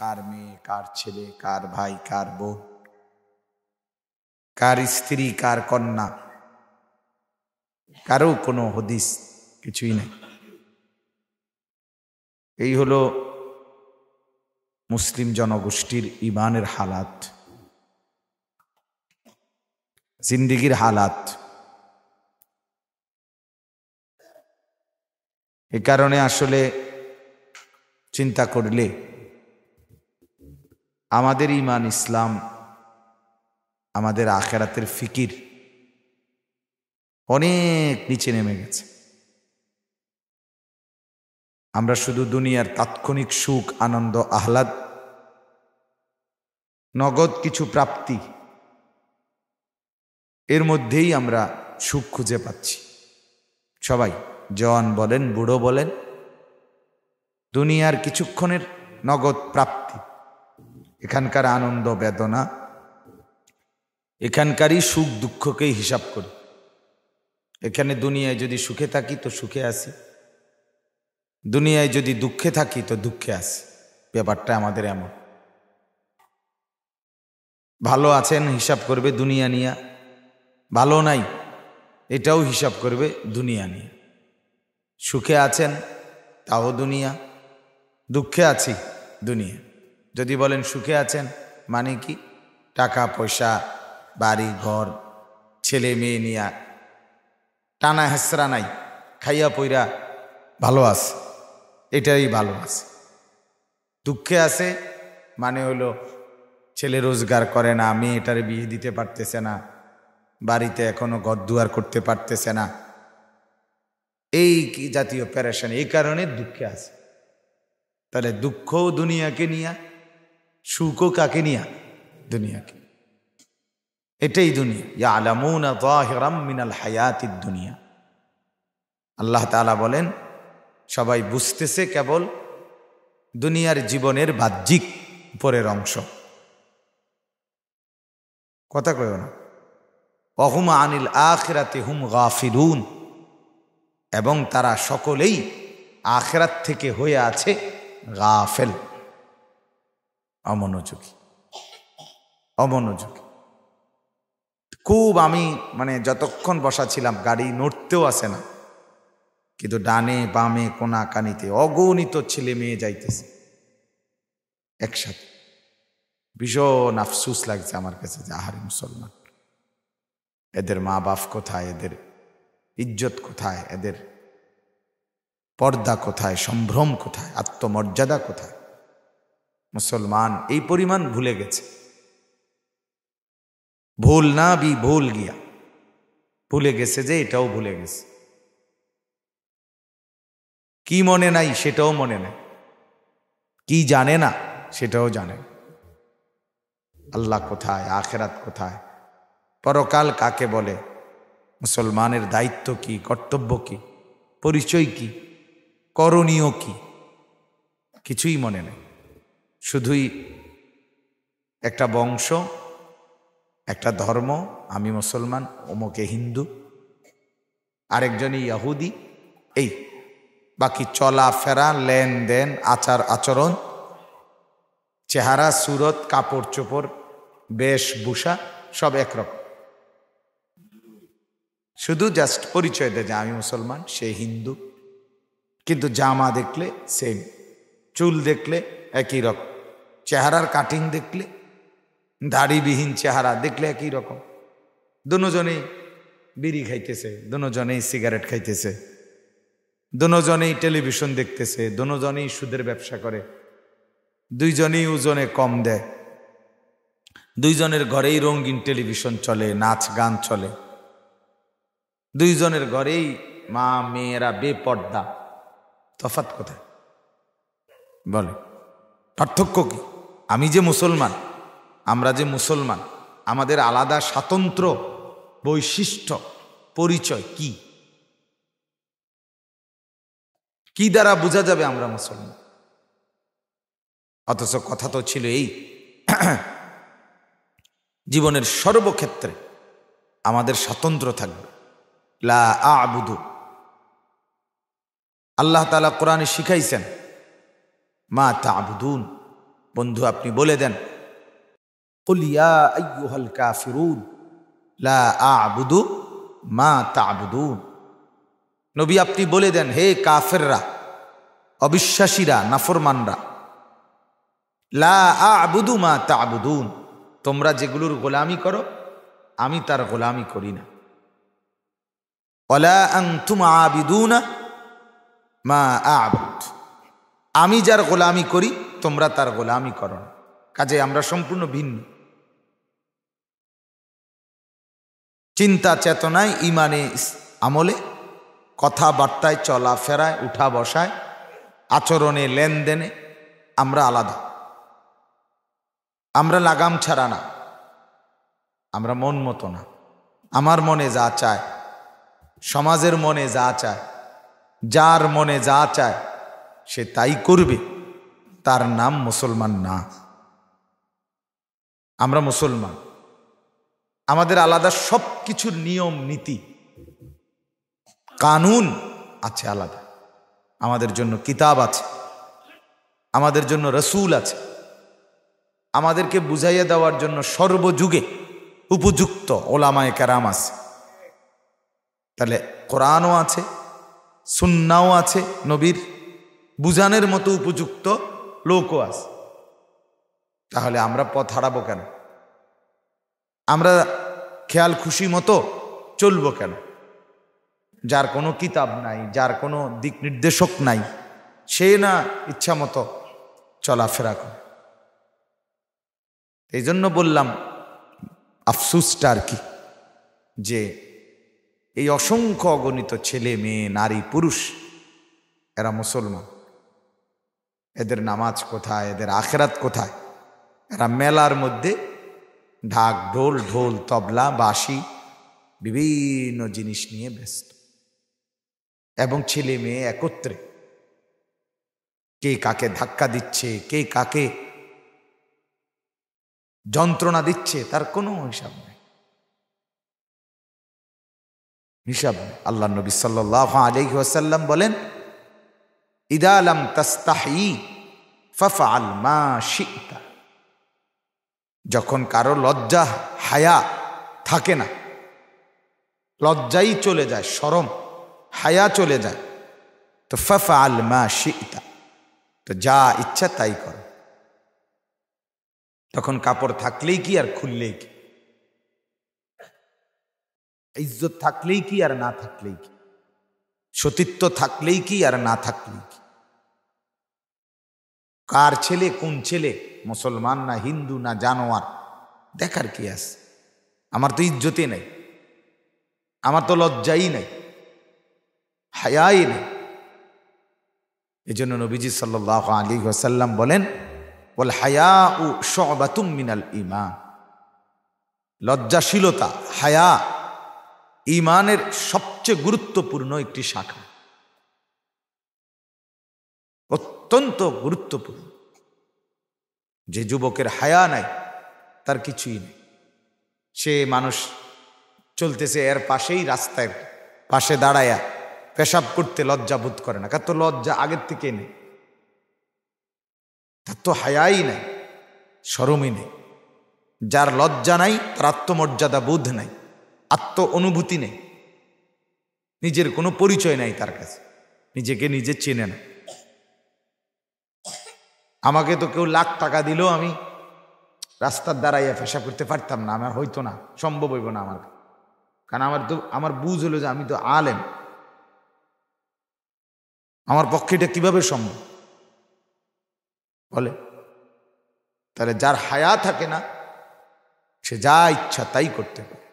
কার মেয়ে কার ছেলে কার ভাই কার বোন কার স্ত্রী কার কন্যা কারো কোনো হদিস কিছুই নেই এই হলো মুসলিম জনগোষ্ঠীর ইমানের হালাত জিন্দিগির হালাত এ কারণে আসলে চিন্তা করলে আমাদের ইমান ইসলাম আমাদের আখেরাতের ফিকির অনেক নিচে নেমে গেছে আমরা শুধু দুনিয়ার তাৎক্ষণিক সুখ আনন্দ আহ্লাদ নগদ কিছু প্রাপ্তি এর মধ্যেই আমরা সুখ খুঁজে পাচ্ছি সবাই জওয়ান বলেন বুড়ো বলেন দুনিয়ার কিছুক্ষণের নগদ প্রাপ্তি এখানকার আনন্দ বেদনা এখানকারই সুখ দুঃখকেই হিসাব করি এখানে দুনিয়ায় যদি সুখে থাকি তো সুখে আসি দুনিয়ায় যদি দুঃখে থাকি তো দুঃখে আসি ব্যাপারটা আমাদের এমন ভালো আছেন হিসাব করবে দুনিয়া নিয়া ভালো নাই এটাও হিসাব করবে দুনিয়া নিয়ে সুখে আছেন তাও দুনিয়া দুঃখে আছি দুনিয়া যদি বলেন সুখে আছেন মানে কি টাকা পয়সা বাড়ি ঘর ছেলে মেয়ে নিয়া টানা হেসরা নাই খাইয়া পইরা ভালো আছে এটাই ভালো আছে দুঃখে আছে মানে হলো ছেলে রোজগার করে না মেয়েটার বিয়ে দিতে পারতেছে না বাড়িতে এখনো ঘর দুয়ার করতে পারতেছে না এই কি জাতীয় প্যারেশানি এই কারণে দুঃখে আছে তাহলে দুঃখও দুনিয়াকে নিয়ে সুখও কাকে নিয়া দুনিয়াকে এটাই দুনিয়া ইয়া আলামুনা তাহিরাম মিনাল হায়াতির দুনিয়া আল্লাহ তালা বলেন সবাই বুঝতেছে কেবল দুনিয়ার জীবনের বাহ্যিক উপরের অংশ কথা কয় না অহুমা আনিল আখেরাতে হুম গাফিরুন এবং তারা সকলেই আখেরাত থেকে হয়ে আছে গাফেল অমনোযোগী অমনোযোগী খুব আমি মানে যতক্ষণ বসা ছিলাম গাড়ি নড়তেও আসে না কিন্তু ডানে বামে কোনা কানিতে অগণিত ছেলে মেয়ে যাইতেছে একসাথে ভীষণ আফসুস লাগছে আমার কাছে যে আহারি মুসলমান এদের মা বাপ কোথায় এদের ইজ্জত কোথায় এদের পর্দা কোথায় সম্ভ্রম কোথায় আত্মমর্যাদা কোথায় মুসলমান এই পরিমাণ ভুলে গেছে ভুল না বি ভুল গিয়া ভুলে গেছে যে এটাও ভুলে গেছে কি মনে নাই সেটাও মনে নাই কি জানে না সেটাও জানে আল্লাহ কোথায় আখেরাত কোথায় পরকাল কাকে বলে মুসলমানের দায়িত্ব কি কর্তব্য কি পরিচয় কি করণীয় কি কিছুই মনে নেই শুধুই একটা বংশ একটা ধর্ম আমি মুসলমান অমুকে হিন্দু আরেকজনই ইয়াহুদি এই বাকি চলা ফেরা লেনদেন আচার আচরণ চেহারা সুরত কাপড় চোপড় বেশভূষা সব একরকম শুধু জাস্ট পরিচয় দেয় যে আমি মুসলমান সে হিন্দু কিন্তু জামা দেখলে সেম চুল দেখলে একই রকম চেহারার কাটিং দেখলে দাড়িবিহীন চেহারা দেখলে একই রকম দুজনেই বিড়ি খাইতেছে দুজনেই সিগারেট খাইতেছে দুজনেই টেলিভিশন দেখতেছে দুজনেই সুদের ব্যবসা করে দুইজনেই ওজনে কম দেয় দুইজনের ঘরেই রঙিন টেলিভিশন চলে নাচ গান চলে দুইজনের ঘরেই মা মেয়েরা বেপর্দা তফাত কোথায় বলে পার্থক্য কী আমি যে মুসলমান আমরা যে মুসলমান আমাদের আলাদা স্বাতন্ত্র বৈশিষ্ট্য পরিচয় কি কি দ্বারা বোঝা যাবে আমরা মুসলমান অথচ কথা তো ছিল এই জীবনের সর্বক্ষেত্রে আমাদের স্বাতন্ত্র থাকবে লা আবুধু আল্লাহ তালা কোরআনে শিখাইছেন মা তা আবুদুন বন্ধু আপনি বলে দেন লা মা নবী আপনি বলে দেন হে কাফেররা অবিশ্বাসীরা নাফরমানরা লা আবুদু মা তাবুদুন তোমরা যেগুলোর গোলামি করো আমি তার গোলামি করি না অলা আবিদুনা মা আবুদ আমি যার গোলামি করি তোমরা তার গোলামি করো কাজে আমরা সম্পূর্ণ ভিন্ন চিন্তা চেতনায় ইমানে আমলে কথাবার্তায় চলা ফেরায় উঠা বসায় আচরণে লেনদেনে আমরা আলাদা আমরা লাগাম ছাড়া না আমরা মন মতো না আমার মনে যা চায় সমাজের মনে যা চায় যার মনে যা চায় সে তাই করবে তার নাম মুসলমান না আমরা মুসলমান আমাদের আলাদা সব কিছুর নিয়ম নীতি কানুন আছে আলাদা আমাদের জন্য কিতাব আছে আমাদের জন্য রসুল আছে আমাদেরকে বুঝাইয়া দেওয়ার জন্য সর্বযুগে উপযুক্ত ওলামায় কারাম আছে তাহলে কোরআনও আছে সুন্নাও আছে নবীর বুঝানের মতো উপযুক্ত লোকও আছে তাহলে আমরা পথ হারাবো কেন আমরা খেয়াল খুশি মতো চলবো কেন যার কোনো কিতাব নাই যার কোনো দিক নির্দেশক নাই সে না ইচ্ছা মতো চলাফেরা করে এই জন্য বললাম আফসুসটা আর কি যে এই অসংখ্য অগণিত ছেলে মেয়ে নারী পুরুষ এরা মুসলমান এদের নামাজ কোথায় এদের আখেরাত কোথায় এরা মেলার মধ্যে ঢাক ঢোল ঢোল তবলা বাসি বিভিন্ন জিনিস নিয়ে ব্যস্ত এবং ছেলে মেয়ে একত্রে কে কাকে ধাক্কা দিচ্ছে কে কাকে যন্ত্রণা দিচ্ছে তার কোনো হিসাব নেই হিসাব নেই আল্লাহ নবী সাল্লাহ আলহি বলেন ইদালাম তাস্তাহি ফাফা আলমা শিকতা যখন কারো লজ্জা হায়া থাকে না লজ্জাই চলে যায় সরম হায়া চলে যায় তো ফাফা আলমা শিকতা তো যা ইচ্ছা তাই কর তখন কাপড় থাকলেই কি আর খুললেই কি ইজ্জত থাকলেই কি আর না থাকলেই কি সতীত্ব থাকলেই কি আর না থাকলেই কি কার ছেলে কোন ছেলে মুসলমান না হিন্দু না জানোয়ার দেখার কি আছে আমার তো ইজ্জতই নেই আমার তো লজ্জাই নেই হায়াই নেই এই জন্য নবীজি সাল্ল আলী হাসাল্লাম বলেন বল হায়া ও সবাতুম মিনাল ইমা লজ্জাশীলতা হায়া ইমানের সবচেয়ে গুরুত্বপূর্ণ একটি শাখা অত্যন্ত গুরুত্বপূর্ণ যে যুবকের হায়া নাই তার কিছুই নেই সে মানুষ চলতেছে এর পাশেই রাস্তায় পাশে দাঁড়ায়া পেশাব করতে লজ্জা বোধ করে না কার তো লজ্জা আগের থেকে নেই তার তো হায়াই নাই সরমই নেই যার লজ্জা নাই তার আত্মমর্যাদা বোধ নাই আত্ম অনুভূতি নেই নিজের কোনো পরিচয় নাই তার কাছে নিজেকে নিজে চেনে না আমাকে তো কেউ লাখ টাকা দিলেও আমি রাস্তার দাঁড়াইয়া ফেসা করতে পারতাম না আমার হইতো না সম্ভব হইব না আমার কারণ আমার তো আমার বুঝ হলো যে আমি তো আলেম আমার পক্ষে এটা কীভাবে সম্ভব বলে তাহলে যার হায়া থাকে না সে যা ইচ্ছা তাই করতে পারে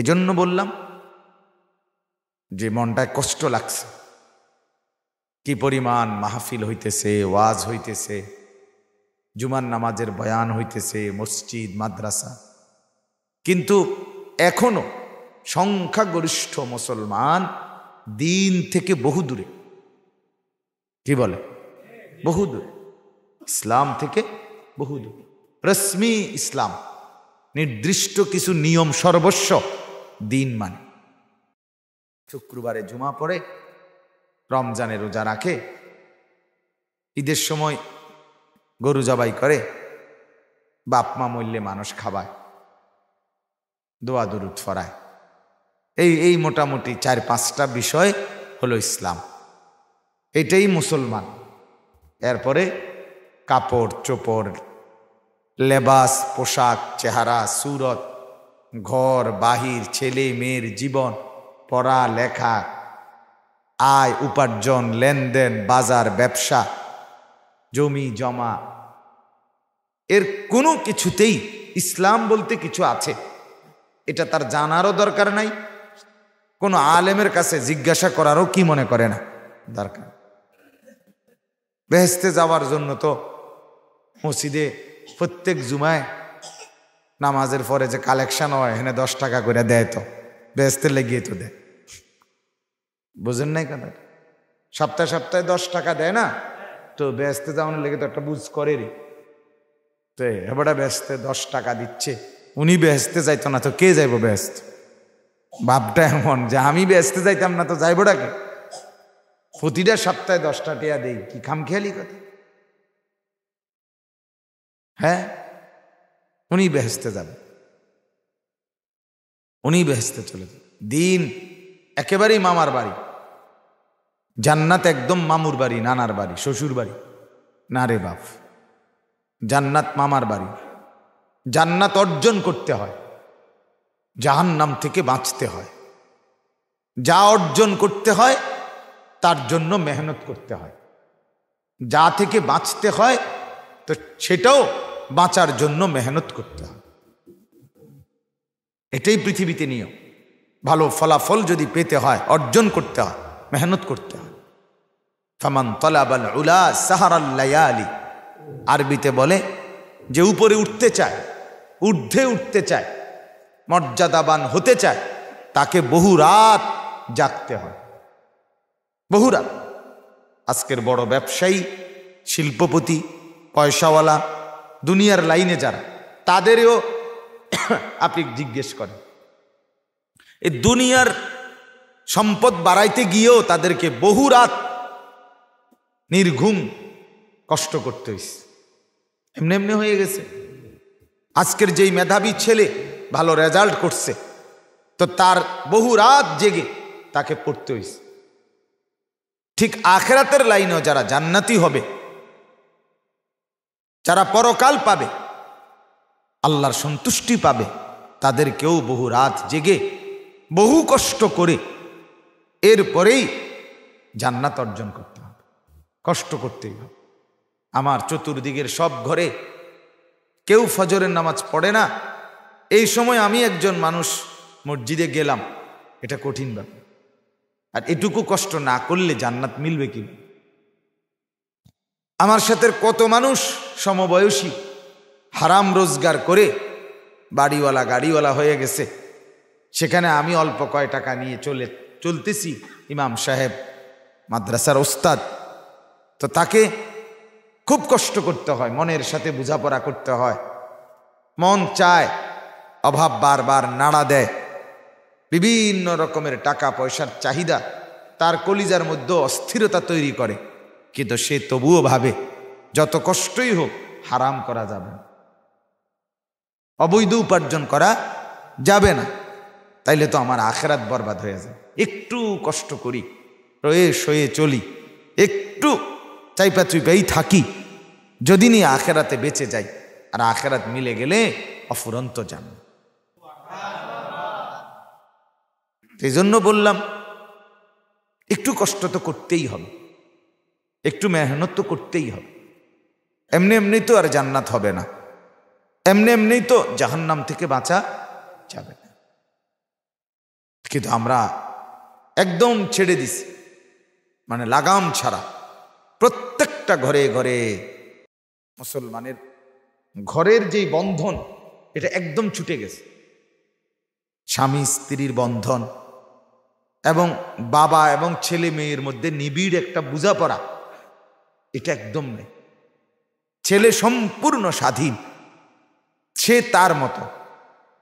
এজন্য বললাম যে মনটায় কষ্ট লাগছে কি পরিমাণ মাহফিল হইতেছে ওয়াজ হইতেছে জুমান নামাজের বয়ান হইতেছে মসজিদ মাদ্রাসা কিন্তু এখনও সংখ্যাগরিষ্ঠ মুসলমান দিন থেকে বহু দূরে কি বলে বহু দূরে ইসলাম থেকে বহু দূরে রশ্মি ইসলাম নির্দিষ্ট কিছু নিয়ম সর্বস্ব দিন মানে শুক্রবারে জুমা পড়ে রমজানে রোজা রাখে ঈদের সময় গরু জবাই করে বাপ মা মূল্যে মানুষ খাবায় দোয়া দুরুদ ফরায় এই এই মোটামুটি চার পাঁচটা বিষয় হলো ইসলাম এটাই মুসলমান এরপরে কাপড় চোপড় লেবাস পোশাক চেহারা সুরত ঘর বাহির ছেলে মেয়ের জীবন পড়া লেখা আয় উপার্জন লেনদেন বাজার ব্যবসা জমি জমা এর কোনো কিছুতেই ইসলাম বলতে কিছু আছে এটা তার জানারও দরকার নাই কোনো আলেমের কাছে জিজ্ঞাসা করারও কি মনে করে না দরকার বেহেস্তে যাওয়ার জন্য তো মসজিদে প্রত্যেক জুমায় নামাজের পরে যে কালেকশন হয় এখানে দশ টাকা করে দেয় তো বেহেস্তে লেগিয়ে তো দেয় বোঝেন নাই কেন সপ্তাহে সপ্তাহে দশ টাকা দেয় না তো ব্যস্ত যাওয়ার লেগে তো একটা বুঝ করে রে তো এবারে ব্যস্ত দশ টাকা দিচ্ছে উনি ব্যস্তে যাইতো না তো কে যাইব ব্যস্ত ভাবটা এমন যে আমি ব্যস্ত যাইতাম না তো ডাকে প্রতিটা সপ্তাহে দশটা টিয়া দেই কি খামখেয়ালি কথা হ্যাঁ উনি বেহেস্তে যাবে উনি বেহেস্তে চলে যাবে দিন একেবারেই মামার বাড়ি জান্নাত একদম মামুর বাড়ি নানার বাড়ি শ্বশুর বাড়ি না রে বাপ জান্নাত মামার বাড়ি জান্নাত অর্জন করতে হয় জাহান্নাম থেকে বাঁচতে হয় যা অর্জন করতে হয় তার জন্য মেহনত করতে হয় যা থেকে বাঁচতে হয় তো সেটাও বাঁচার জন্য মেহনত করতে হয় এটাই পৃথিবীতে নিয়ম ভালো ফলাফল যদি পেতে হয় অর্জন করতে হয় মেহনত করতে হয় তলা তলাবাল উলা সাহারাল্লায়ালি আরবিতে বলে যে উপরে উঠতে চায় ঊর্ধ্বে উঠতে চায় মর্যাদাবান হতে চায় তাকে বহু রাত জাগতে হয় বহু রাত আজকের বড় ব্যবসায়ী শিল্পপতি পয়সাওয়ালা দুনিয়ার লাইনে যারা তাদেরও আপনি জিজ্ঞেস করেন এই দুনিয়ার সম্পদ বাড়াইতে গিয়েও তাদেরকে বহু রাত নির্ঘুম কষ্ট করতে হয়েছে এমনি এমনি হয়ে গেছে আজকের যেই মেধাবী ছেলে ভালো রেজাল্ট করছে তো তার বহু রাত জেগে তাকে পড়তে হয়েছে ঠিক আখেরাতের লাইনেও যারা জান্নাতি হবে যারা পরকাল পাবে আল্লাহর সন্তুষ্টি পাবে তাদেরকেও বহু রাত জেগে বহু কষ্ট করে এরপরেই জান্নাত অর্জন করতে হবে কষ্ট করতেই হবে আমার চতুর্দিকের সব ঘরে কেউ ফজরের নামাজ পড়ে না এই সময় আমি একজন মানুষ মসজিদে গেলাম এটা কঠিন ব্যাপার আর এটুকু কষ্ট না করলে জান্নাত মিলবে কি আমার সাথে কত মানুষ সমবয়সী হারাম রোজগার করে বাড়িওয়ালা গাড়িওয়ালা হয়ে গেছে সেখানে আমি অল্প কয় টাকা নিয়ে চলে চলতেছি ইমাম সাহেব মাদ্রাসার ওস্তাদ তো তাকে খুব কষ্ট করতে হয় মনের সাথে বোঝাপড়া করতে হয় মন চায় অভাব বারবার নাড়া দেয় বিভিন্ন রকমের টাকা পয়সার চাহিদা তার কলিজার মধ্যে অস্থিরতা তৈরি করে কিন্তু সে তবুও ভাবে যত কষ্টই হোক হারাম করা যাবে না অবৈধ উপার্জন করা যাবে না তাইলে তো আমার আখেরাত বরবাদ হয়ে যায় একটু কষ্ট করি রয়ে শয়ে চলি একটু চাইপা চুইপাই থাকি যদি নি আখেরাতে বেঁচে যাই আর আখেরাত মিলে গেলে অফুরন্ত যান সেই জন্য বললাম একটু কষ্ট তো করতেই হবে একটু মেহনত তো করতেই হবে এমনি এমনি তো আর জান্নাত হবে না এমনি এমনি তো জাহান্নাম থেকে বাঁচা যাবে কিন্তু আমরা একদম ছেড়ে দিছি মানে লাগাম ছাড়া প্রত্যেকটা ঘরে ঘরে মুসলমানের ঘরের যেই বন্ধন এটা একদম ছুটে গেছে স্বামী স্ত্রীর বন্ধন এবং বাবা এবং ছেলে মেয়ের মধ্যে নিবিড় একটা বোঝাপড়া এটা একদম নেই ছেলে সম্পূর্ণ স্বাধীন সে তার মতো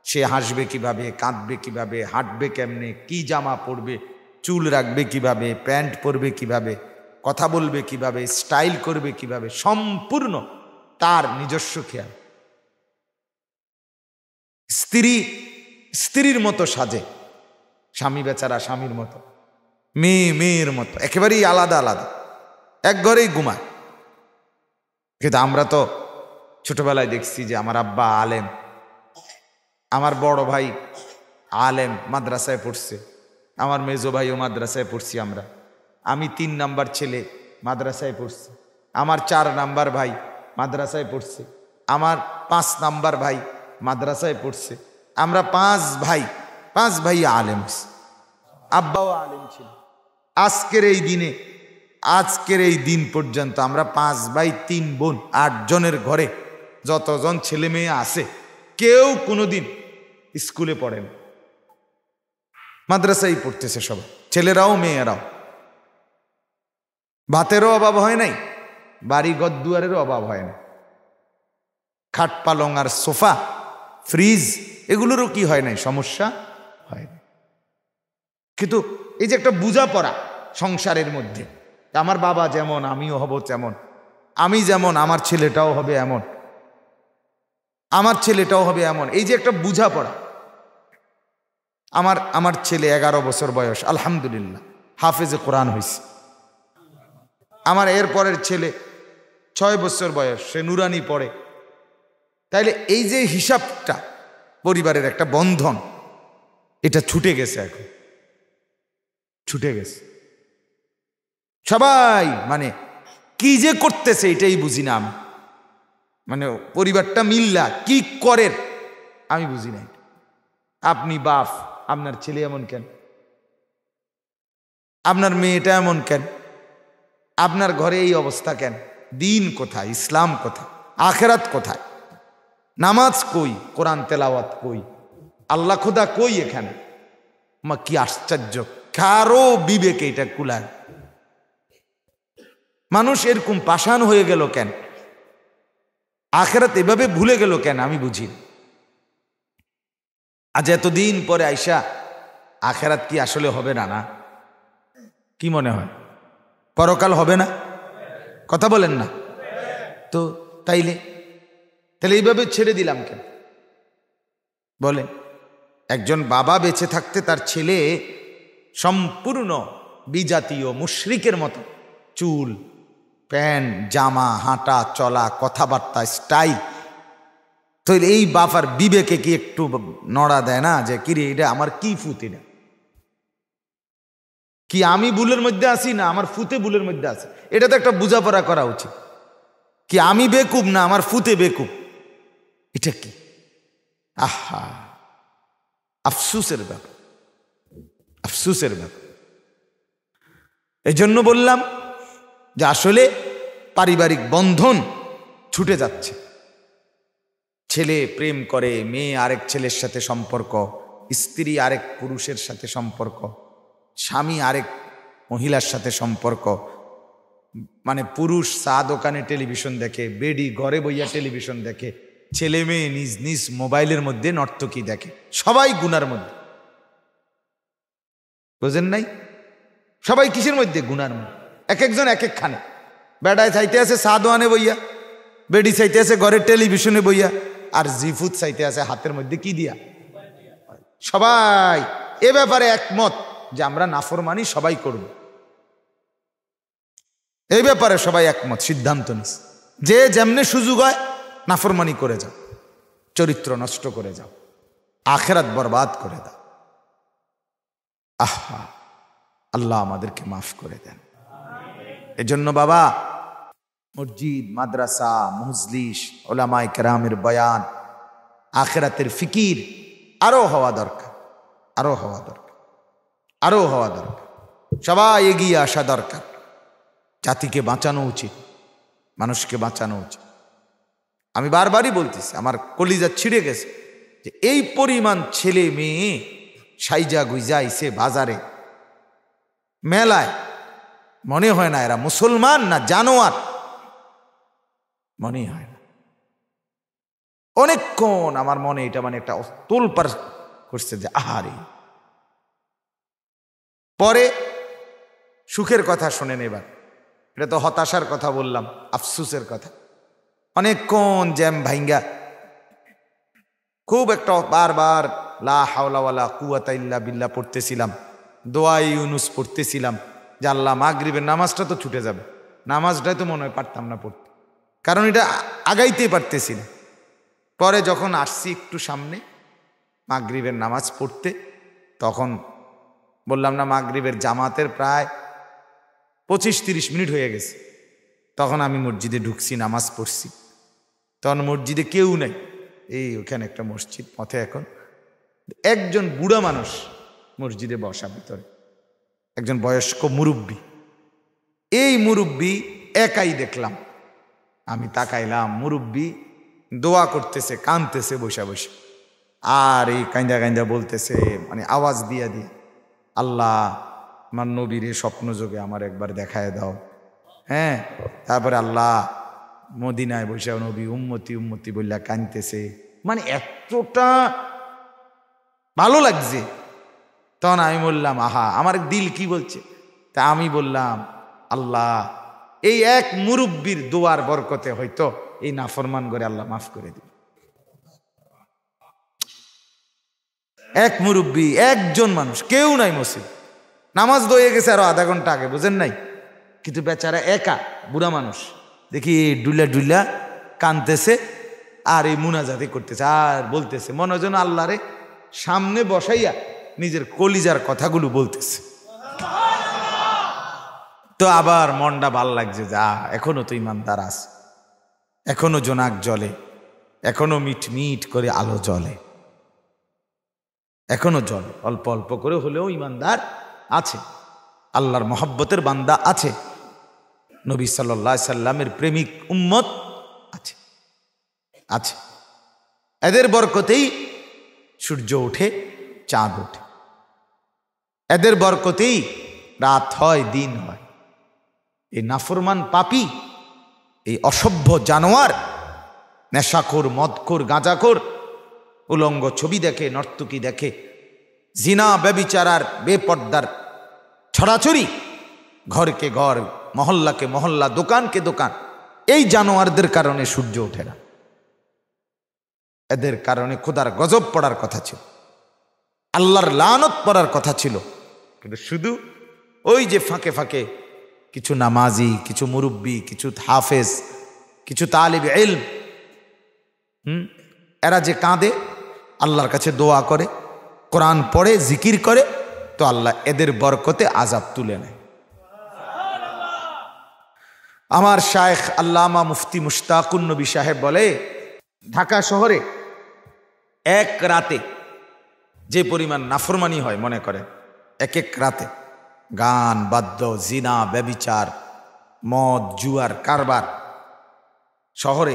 সে হাসবে কিভাবে কাঁদবে কিভাবে হাঁটবে কেমনে কি জামা পরবে চুল রাখবে কিভাবে প্যান্ট পরবে কিভাবে কথা বলবে কিভাবে স্টাইল করবে কিভাবে সম্পূর্ণ তার নিজস্ব খেয়াল স্ত্রী স্ত্রীর মতো সাজে স্বামী বেচারা স্বামীর মতো মেয়ে মেয়ের মতো একেবারেই আলাদা আলাদা এক ঘরেই ঘুমায় কিন্তু আমরা তো ছোটবেলায় দেখছি যে আমার আব্বা আলেম আমার বড় ভাই আলেম মাদ্রাসায় পড়ছে আমার মেজো ভাইও মাদ্রাসায় পড়ছি আমরা আমি তিন নাম্বার ছেলে মাদ্রাসায় পড়ছি আমার চার নাম্বার ভাই মাদ্রাসায় পড়ছে আমার পাঁচ নাম্বার ভাই মাদ্রাসায় পড়ছে আমরা পাঁচ ভাই পাঁচ ভাই আলেম আব্বাও আলেম ছিল আজকের এই দিনে আজকের এই দিন পর্যন্ত আমরা পাঁচ ভাই তিন বোন আটজনের ঘরে যতজন ছেলে মেয়ে আছে কেউ কোনোদিন স্কুলে পড়েন মাদ্রাসায় পড়তেছে সবাই ছেলেরাও মেয়েরাও ভাতেরও অভাব হয় নাই বাড়ি গদুয়ারেরও অভাব হয় না খাট পালং আর সোফা ফ্রিজ এগুলোরও কি হয় নাই সমস্যা হয় কিন্তু এই যে একটা বোঝাপড়া সংসারের মধ্যে আমার বাবা যেমন আমিও হব তেমন আমি যেমন আমার ছেলেটাও হবে এমন আমার ছেলেটাও হবে এমন এই যে একটা পড়া আমার আমার ছেলে এগারো বছর বয়স আলহামদুলিল্লাহ হাফেজে কোরআন হয়েছে আমার এরপরের ছেলে ছয় বছর বয়স সে নুরানি পড়ে তাইলে এই যে হিসাবটা পরিবারের একটা বন্ধন এটা ছুটে গেছে এখন ছুটে গেছে সবাই মানে কি যে করতেছে এটাই বুঝি না আমি মানে পরিবারটা মিল্লা কি করেন আমি বুঝি নাই আপনি বাফ আপনার ছেলে এমন কেন আপনার মেয়েটা এমন কেন আপনার ঘরে এই অবস্থা কেন দিন কোথায় ইসলাম কোথায় আখেরাত কোথায় নামাজ কই কোরআন তেলাওয়াত কই আল্লাহ খোদা কই এখানে মা কি আশ্চর্য কারো বিবেকে এটা কুলায় মানুষ এরকম পাষাণ হয়ে গেল কেন আখেরাত এভাবে ভুলে গেল কেন আমি বুঝি আজ এতদিন পরে আইসা আখেরাত কি আসলে হবে না না কি মনে হয় পরকাল হবে না কথা বলেন না তো তাইলে তাহলে এইভাবে ছেড়ে দিলাম কেন বলেন একজন বাবা বেঁচে থাকতে তার ছেলে সম্পূর্ণ বিজাতীয় মুশ্রিকের মতো চুল প্যান্ট জামা হাঁটা চলা কথাবার্তা স্টাইল তো এই বাফার বিবেকে কি একটু নড়া দেয় না যে কিরে এটা আমার কি ফুতি না কি আমি ভুলের মধ্যে আসি না আমার ফুতে ভুলের মধ্যে আসে এটা তো একটা বোঝাপড়া করা উচিত কি আমি বেকুব না আমার ফুতে বেকুব এটা কি আহা আফসুসের ব্যাপার আফসুসের ব্যাপার জন্য বললাম যে আসলে পারিবারিক বন্ধন ছুটে যাচ্ছে ছেলে প্রেম করে মেয়ে আরেক ছেলের সাথে সম্পর্ক স্ত্রী আরেক পুরুষের সাথে সম্পর্ক স্বামী আরেক মহিলার সাথে সম্পর্ক মানে পুরুষ চা দোকানে টেলিভিশন দেখে বেডি ঘরে বইয়া টেলিভিশন দেখে ছেলে মেয়ে নিজ নিজ মোবাইলের মধ্যে নর্তকী দেখে সবাই গুনার মধ্যে বোঝেন নাই সবাই কিসের মধ্যে গুনার মধ্যে এক একজন এক একখানে বেড়ায় চাইতে আছে চা ওয়ানে বইয়া বেডি চাইতে আছে ঘরের টেলিভিশনে বইয়া আর জিফুদ চাইতে আছে হাতের মধ্যে কি দিয়া সবাই এ ব্যাপারে একমত যে আমরা নাফরমানি সবাই করব এই ব্যাপারে সবাই একমত সিদ্ধান্ত নিস যে যেমনে সুযোগ হয় নাফরমানি করে যাও চরিত্র নষ্ট করে যাও আখেরাত বরবাদ করে দাও আহা আল্লাহ আমাদেরকে মাফ করে দেন এজন্য বাবা মসজিদ মাদ্রাসা মজলিস ওলামাই কেরামের বয়ান আখেরাতের ফিকির আরও হওয়া দরকার আরও হওয়া দরকার আরও হওয়া দরকার সবাই এগিয়ে আসা দরকার জাতিকে বাঁচানো উচিত মানুষকে বাঁচানো উচিত আমি বারবারই বলতেছি আমার কলিজা ছিঁড়ে গেছে যে এই পরিমাণ ছেলে মেয়ে সাইজা গুইজা আইসে বাজারে মেলায় মনে হয় না এরা মুসলমান না জানোয়ার মনে হয় না অনেকক্ষণ আমার মনে এটা মানে একটা অস্তুল পার করছে যে আহারে পরে সুখের কথা শোনেন এবার এটা তো হতাশার কথা বললাম আফসুসের কথা অনেকক্ষণ জ্যাম ভাইঙ্গা খুব একটা বারবার লা হাওলা কুয়াতাইল্লা বিল্লা পড়তেছিলাম দোয়া ইউনুস পড়তেছিলাম যে আল্লাহ মাগরিবের নামাজটা তো ছুটে যাবে নামাজটাই তো মনে হয় পারতাম না পড়তে কারণ এটা আগাইতেই পারতেছি না পরে যখন আসছি একটু সামনে মাগরিবের নামাজ পড়তে তখন বললাম না মাগরিবের জামাতের প্রায় পঁচিশ তিরিশ মিনিট হয়ে গেছে তখন আমি মসজিদে ঢুকছি নামাজ পড়ছি তখন মসজিদে কেউ নেই এই ওখানে একটা মসজিদ পথে এখন একজন বুড়া মানুষ মসজিদে বসা ভিতরে একজন বয়স্ক মুরব্বী এই মুরব্বী একাই দেখলাম আমি তাকাইলাম মুরব্বী দোয়া করতেছে কাঁদতেছে বসে বসে আর এই কাঁদা কাঁদা বলতেছে মানে আওয়াজ দিয়া দিয়ে আল্লাহ আমার নবীর স্বপ্ন যোগে আমার একবার দেখায় দাও হ্যাঁ তারপরে আল্লাহ মদিনায় বসে নবী উম্মতি উম্মতি বললা কাঁদতেছে মানে এতটা ভালো লাগছে তখন আমি বললাম আহা আমার দিল কি বলছে তা আমি বললাম আল্লাহ এই এক মুরব্বীর দোয়ার বরকতে হয়তো এই নাফরমান করে আল্লাহ মাফ করে দিল এক মুরব্বী একজন মানুষ কেউ নাই মসিদ নামাজ দইয়ে গেছে আরো আধা ঘন্টা আগে বুঝেন নাই কিন্তু বেচারা একা বুড়া মানুষ দেখি ডুলা ডুলা কানতেছে আর এই মুনাজাতি করতেছে আর বলতেছে মনে হয় আল্লাহরে সামনে বসাইয়া নিজের কলিজার কথাগুলো বলতেছে তো আবার মনটা ভাল লাগছে যা এখনো তো ইমানদার আস এখনো জোনাক জলে এখনো মিট মিট করে আলো জলে এখনো জল অল্প অল্প করে হলেও ইমানদার আছে আল্লাহর মহব্বতের বান্দা আছে নবী সাল্লা সাল্লামের প্রেমিক উম্মত আছে আছে এদের বরকতেই সূর্য ওঠে চাঁদ ওঠে এদের বরকতেই রাত হয় দিন হয় এই নাফরমান পাপি এই অসভ্য জানোয়ার নেশাখোর মদখোর গাঁজাখোর উলঙ্গ ছবি দেখে নর্তুকি দেখে জিনা ব্যবিচারার বেপর্দার ছড়াছড়ি ঘরকে ঘর মহল্লাকে মহল্লা দোকানকে দোকান এই জানোয়ারদের কারণে সূর্য ওঠে না এদের কারণে খোদার গজব পড়ার কথা ছিল আল্লাহর লানত পড়ার কথা ছিল কিন্তু শুধু ওই যে ফাঁকে ফাঁকে কিছু নামাজি কিছু মুরব্বী কিছু হাফেজ কিছু তালিব এল হুম এরা যে কাঁদে আল্লাহর কাছে দোয়া করে কোরআন পড়ে জিকির করে তো আল্লাহ এদের বরকতে আজাব তুলে নেয় আমার শায়েখ আল্লামা মুফতি মুশতাকুন নবী সাহেব বলে ঢাকা শহরে এক রাতে যে পরিমাণ নাফরমানি হয় মনে করেন এক এক রাতে গান বাদ্য জিনা ব্যবিচার মদ জুয়ার কারবার শহরে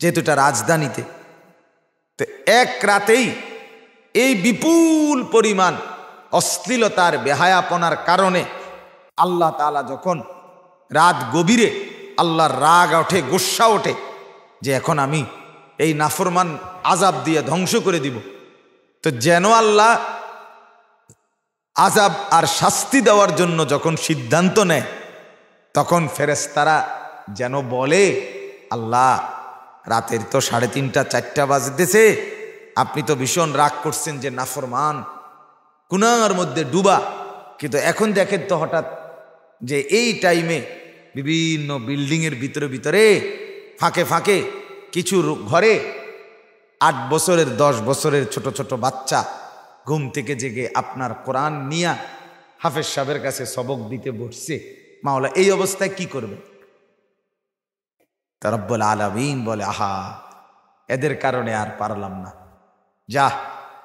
যেহেতু এটা রাজধানীতে তো এক রাতেই এই বিপুল পরিমাণ অশ্লীলতার বেহায়াপনার কারণে আল্লাহ তালা যখন রাত গভীরে আল্লাহর রাগ ওঠে গুসা ওঠে যে এখন আমি এই নাফরমান আজাব দিয়ে ধ্বংস করে দিব তো যেন আল্লাহ আজাব আর শাস্তি দেওয়ার জন্য যখন সিদ্ধান্ত নেয় তখন ফেরেস্তারা যেন বলে আল্লাহ রাতের তো সাড়ে তিনটা চারটা বাজতেছে আপনি তো ভীষণ রাগ করছেন যে নাফরমান কুনার মধ্যে ডুবা কিন্তু এখন দেখেন তো হঠাৎ যে এই টাইমে বিভিন্ন বিল্ডিংয়ের ভিতরে ভিতরে ফাঁকে ফাঁকে কিছু ঘরে আট বছরের দশ বছরের ছোট ছোট বাচ্চা ঘুম থেকে জেগে আপনার কোরআন নিয়া হাফেজ সাহেবের কাছে সবক দিতে বসছে মাওলা এই অবস্থায় কি করবে তারব্বল আলাবিন বলে আহা এদের কারণে আর পারলাম না যা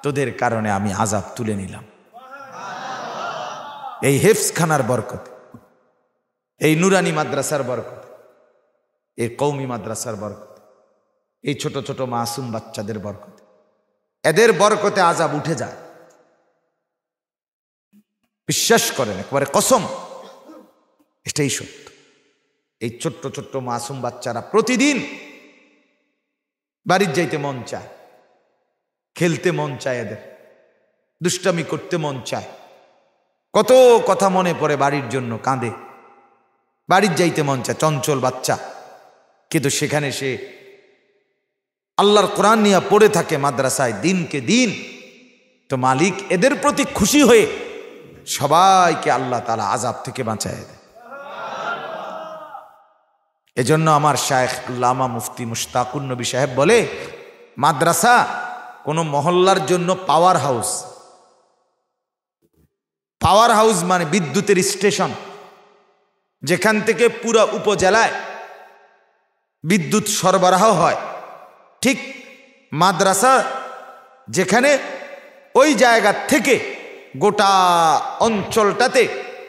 তোদের কারণে আমি আজাব তুলে নিলাম এই হেফসখানার বরকত এই নুরানি মাদ্রাসার বরকত এই কৌমি মাদ্রাসার বরকত এই ছোট ছোট মাসুম বাচ্চাদের বরকত এদের বরকতে আজাব উঠে যায় বিশ্বাস করেন একবারে কসম এটাই সত্য এই ছোট্ট ছোট্ট মাসুম বাচ্চারা প্রতিদিন বাড়ির যাইতে মন চায় খেলতে মন চায় এদের দুষ্টামি করতে মন চায় কত কথা মনে পড়ে বাড়ির জন্য কাঁদে বাড়ির যাইতে মন চায় চঞ্চল বাচ্চা কিন্তু সেখানে সে আল্লাহর কোরআন নিয়ে পড়ে থাকে মাদ্রাসায় দিনকে দিন তো মালিক এদের প্রতি খুশি হয়ে সবাইকে আল্লাহ তালা আজাব থেকে বাঁচায় দেয় এজন্য আমার শায়েখ আল্লামা মুফতি মুশতাকুর নবী সাহেব বলে মাদ্রাসা কোনো মহল্লার জন্য পাওয়ার হাউস পাওয়ার হাউস মানে বিদ্যুতের স্টেশন যেখান থেকে পুরো উপজেলায় বিদ্যুৎ সরবরাহ হয় ঠিক মাদ্রাসা যেখানে ওই জায়গা থেকে গোটা অঞ্চলটাতে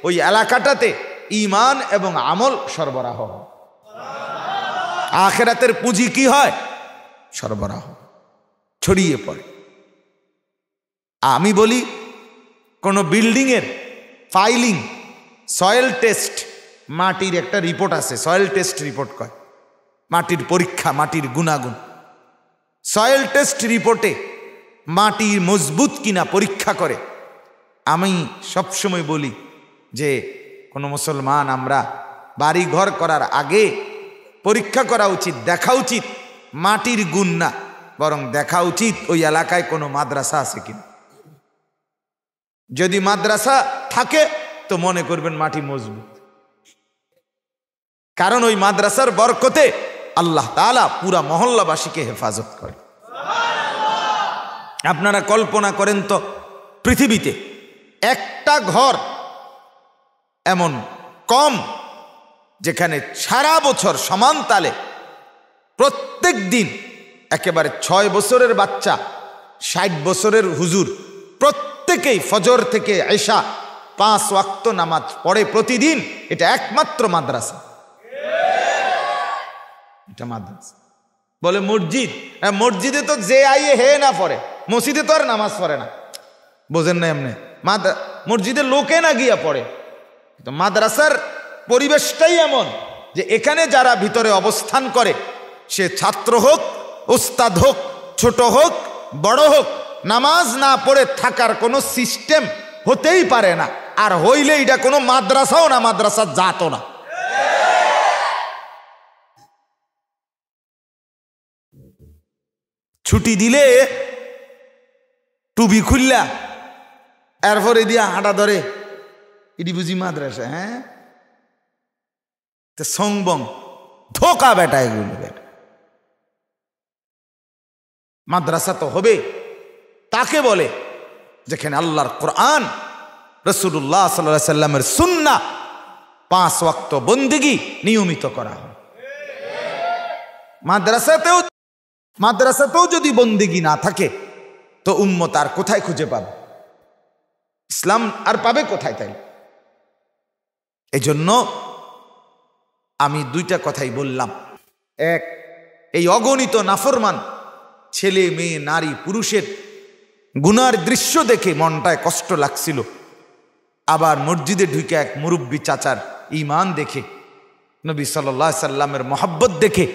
ওই এলাকাটাতে ইমান এবং আমল সরবরাহ আখেরাতের পুঁজি কি হয় সরবরাহ ছড়িয়ে পড়ে আমি বলি কোনো বিল্ডিংয়ের ফাইলিং সয়েল টেস্ট মাটির একটা রিপোর্ট আছে সয়েল টেস্ট রিপোর্ট কয় মাটির পরীক্ষা মাটির গুণাগুণ সয়েল টেস্ট রিপোর্টে মাটির মজবুত কিনা পরীক্ষা করে আমি সবসময় বলি যে কোনো মুসলমান আমরা বাড়ি ঘর করার আগে পরীক্ষা করা উচিত দেখা উচিত মাটির গুণ না বরং দেখা উচিত ওই এলাকায় কোনো মাদ্রাসা আছে কিনা যদি মাদ্রাসা থাকে তো মনে করবেন মাটি মজবুত কারণ ওই মাদ্রাসার বরকতে আল্লাহ তালা পুরা মহল্লাবাসীকে হেফাজত করে আপনারা কল্পনা করেন তো পৃথিবীতে একটা ঘর এমন কম যেখানে সারা বছর সমান তালে প্রত্যেক দিন একেবারে ছয় বছরের বাচ্চা ষাট বছরের হুজুর প্রত্যেকেই ফজর থেকে এসা পাঁচ ওয়াক্ত নামাজ পড়ে প্রতিদিন এটা একমাত্র মাদ্রাসা এটা মাদ্রাসা বলে মসজিদ হ্যাঁ, মসজিদে তো যে আইয়ে হে না পড়ে মসজিদে তো আর নামাজ পড়ে না বোঝেন না এমনি মাদ্রা মসজিদে লোকে না গিয়া পড়ে কিন্তু মাদ্রাসার পরিবেশটাই এমন যে এখানে যারা ভিতরে অবস্থান করে সে ছাত্র হোক ওস্তাদ হোক ছোট হোক বড় হোক নামাজ না পড়ে থাকার কোনো সিস্টেম হতেই পারে না আর হইলে এটা কোনো মাদ্রাসাও না মাদ্রাসা যাত না ছুটি দিলে টুবি খুললা এরপরে দিয়া হাঁটা ধরে এটি বুঝি মাদ্রাসা হ্যাঁ সংবং ধোকা বেটা এগুলো মাদ্রাসা তো হবে তাকে বলে যেখানে আল্লাহর কোরআন রসুল্লাহ সাল্লা সাল্লামের সুন্না পাঁচ ওয়াক্ত বন্দিগি নিয়মিত করা হয় মাদ্রাসাতেও মাদ্রাসাতেও যদি বন্দিগি না থাকে তো উম্মত আর কোথায় খুঁজে পাবে ইসলাম আর পাবে কোথায় তাই এজন্য আমি দুইটা কথাই বললাম এক এই অগণিত নাফরমান ছেলে মেয়ে নারী পুরুষের গুনার দৃশ্য দেখে মনটায় কষ্ট লাগছিল আবার মসজিদে ঢুকে এক মুরব্বী চাচার ইমান দেখে নবী সাল্লা সাল্লামের মহাব্বত দেখে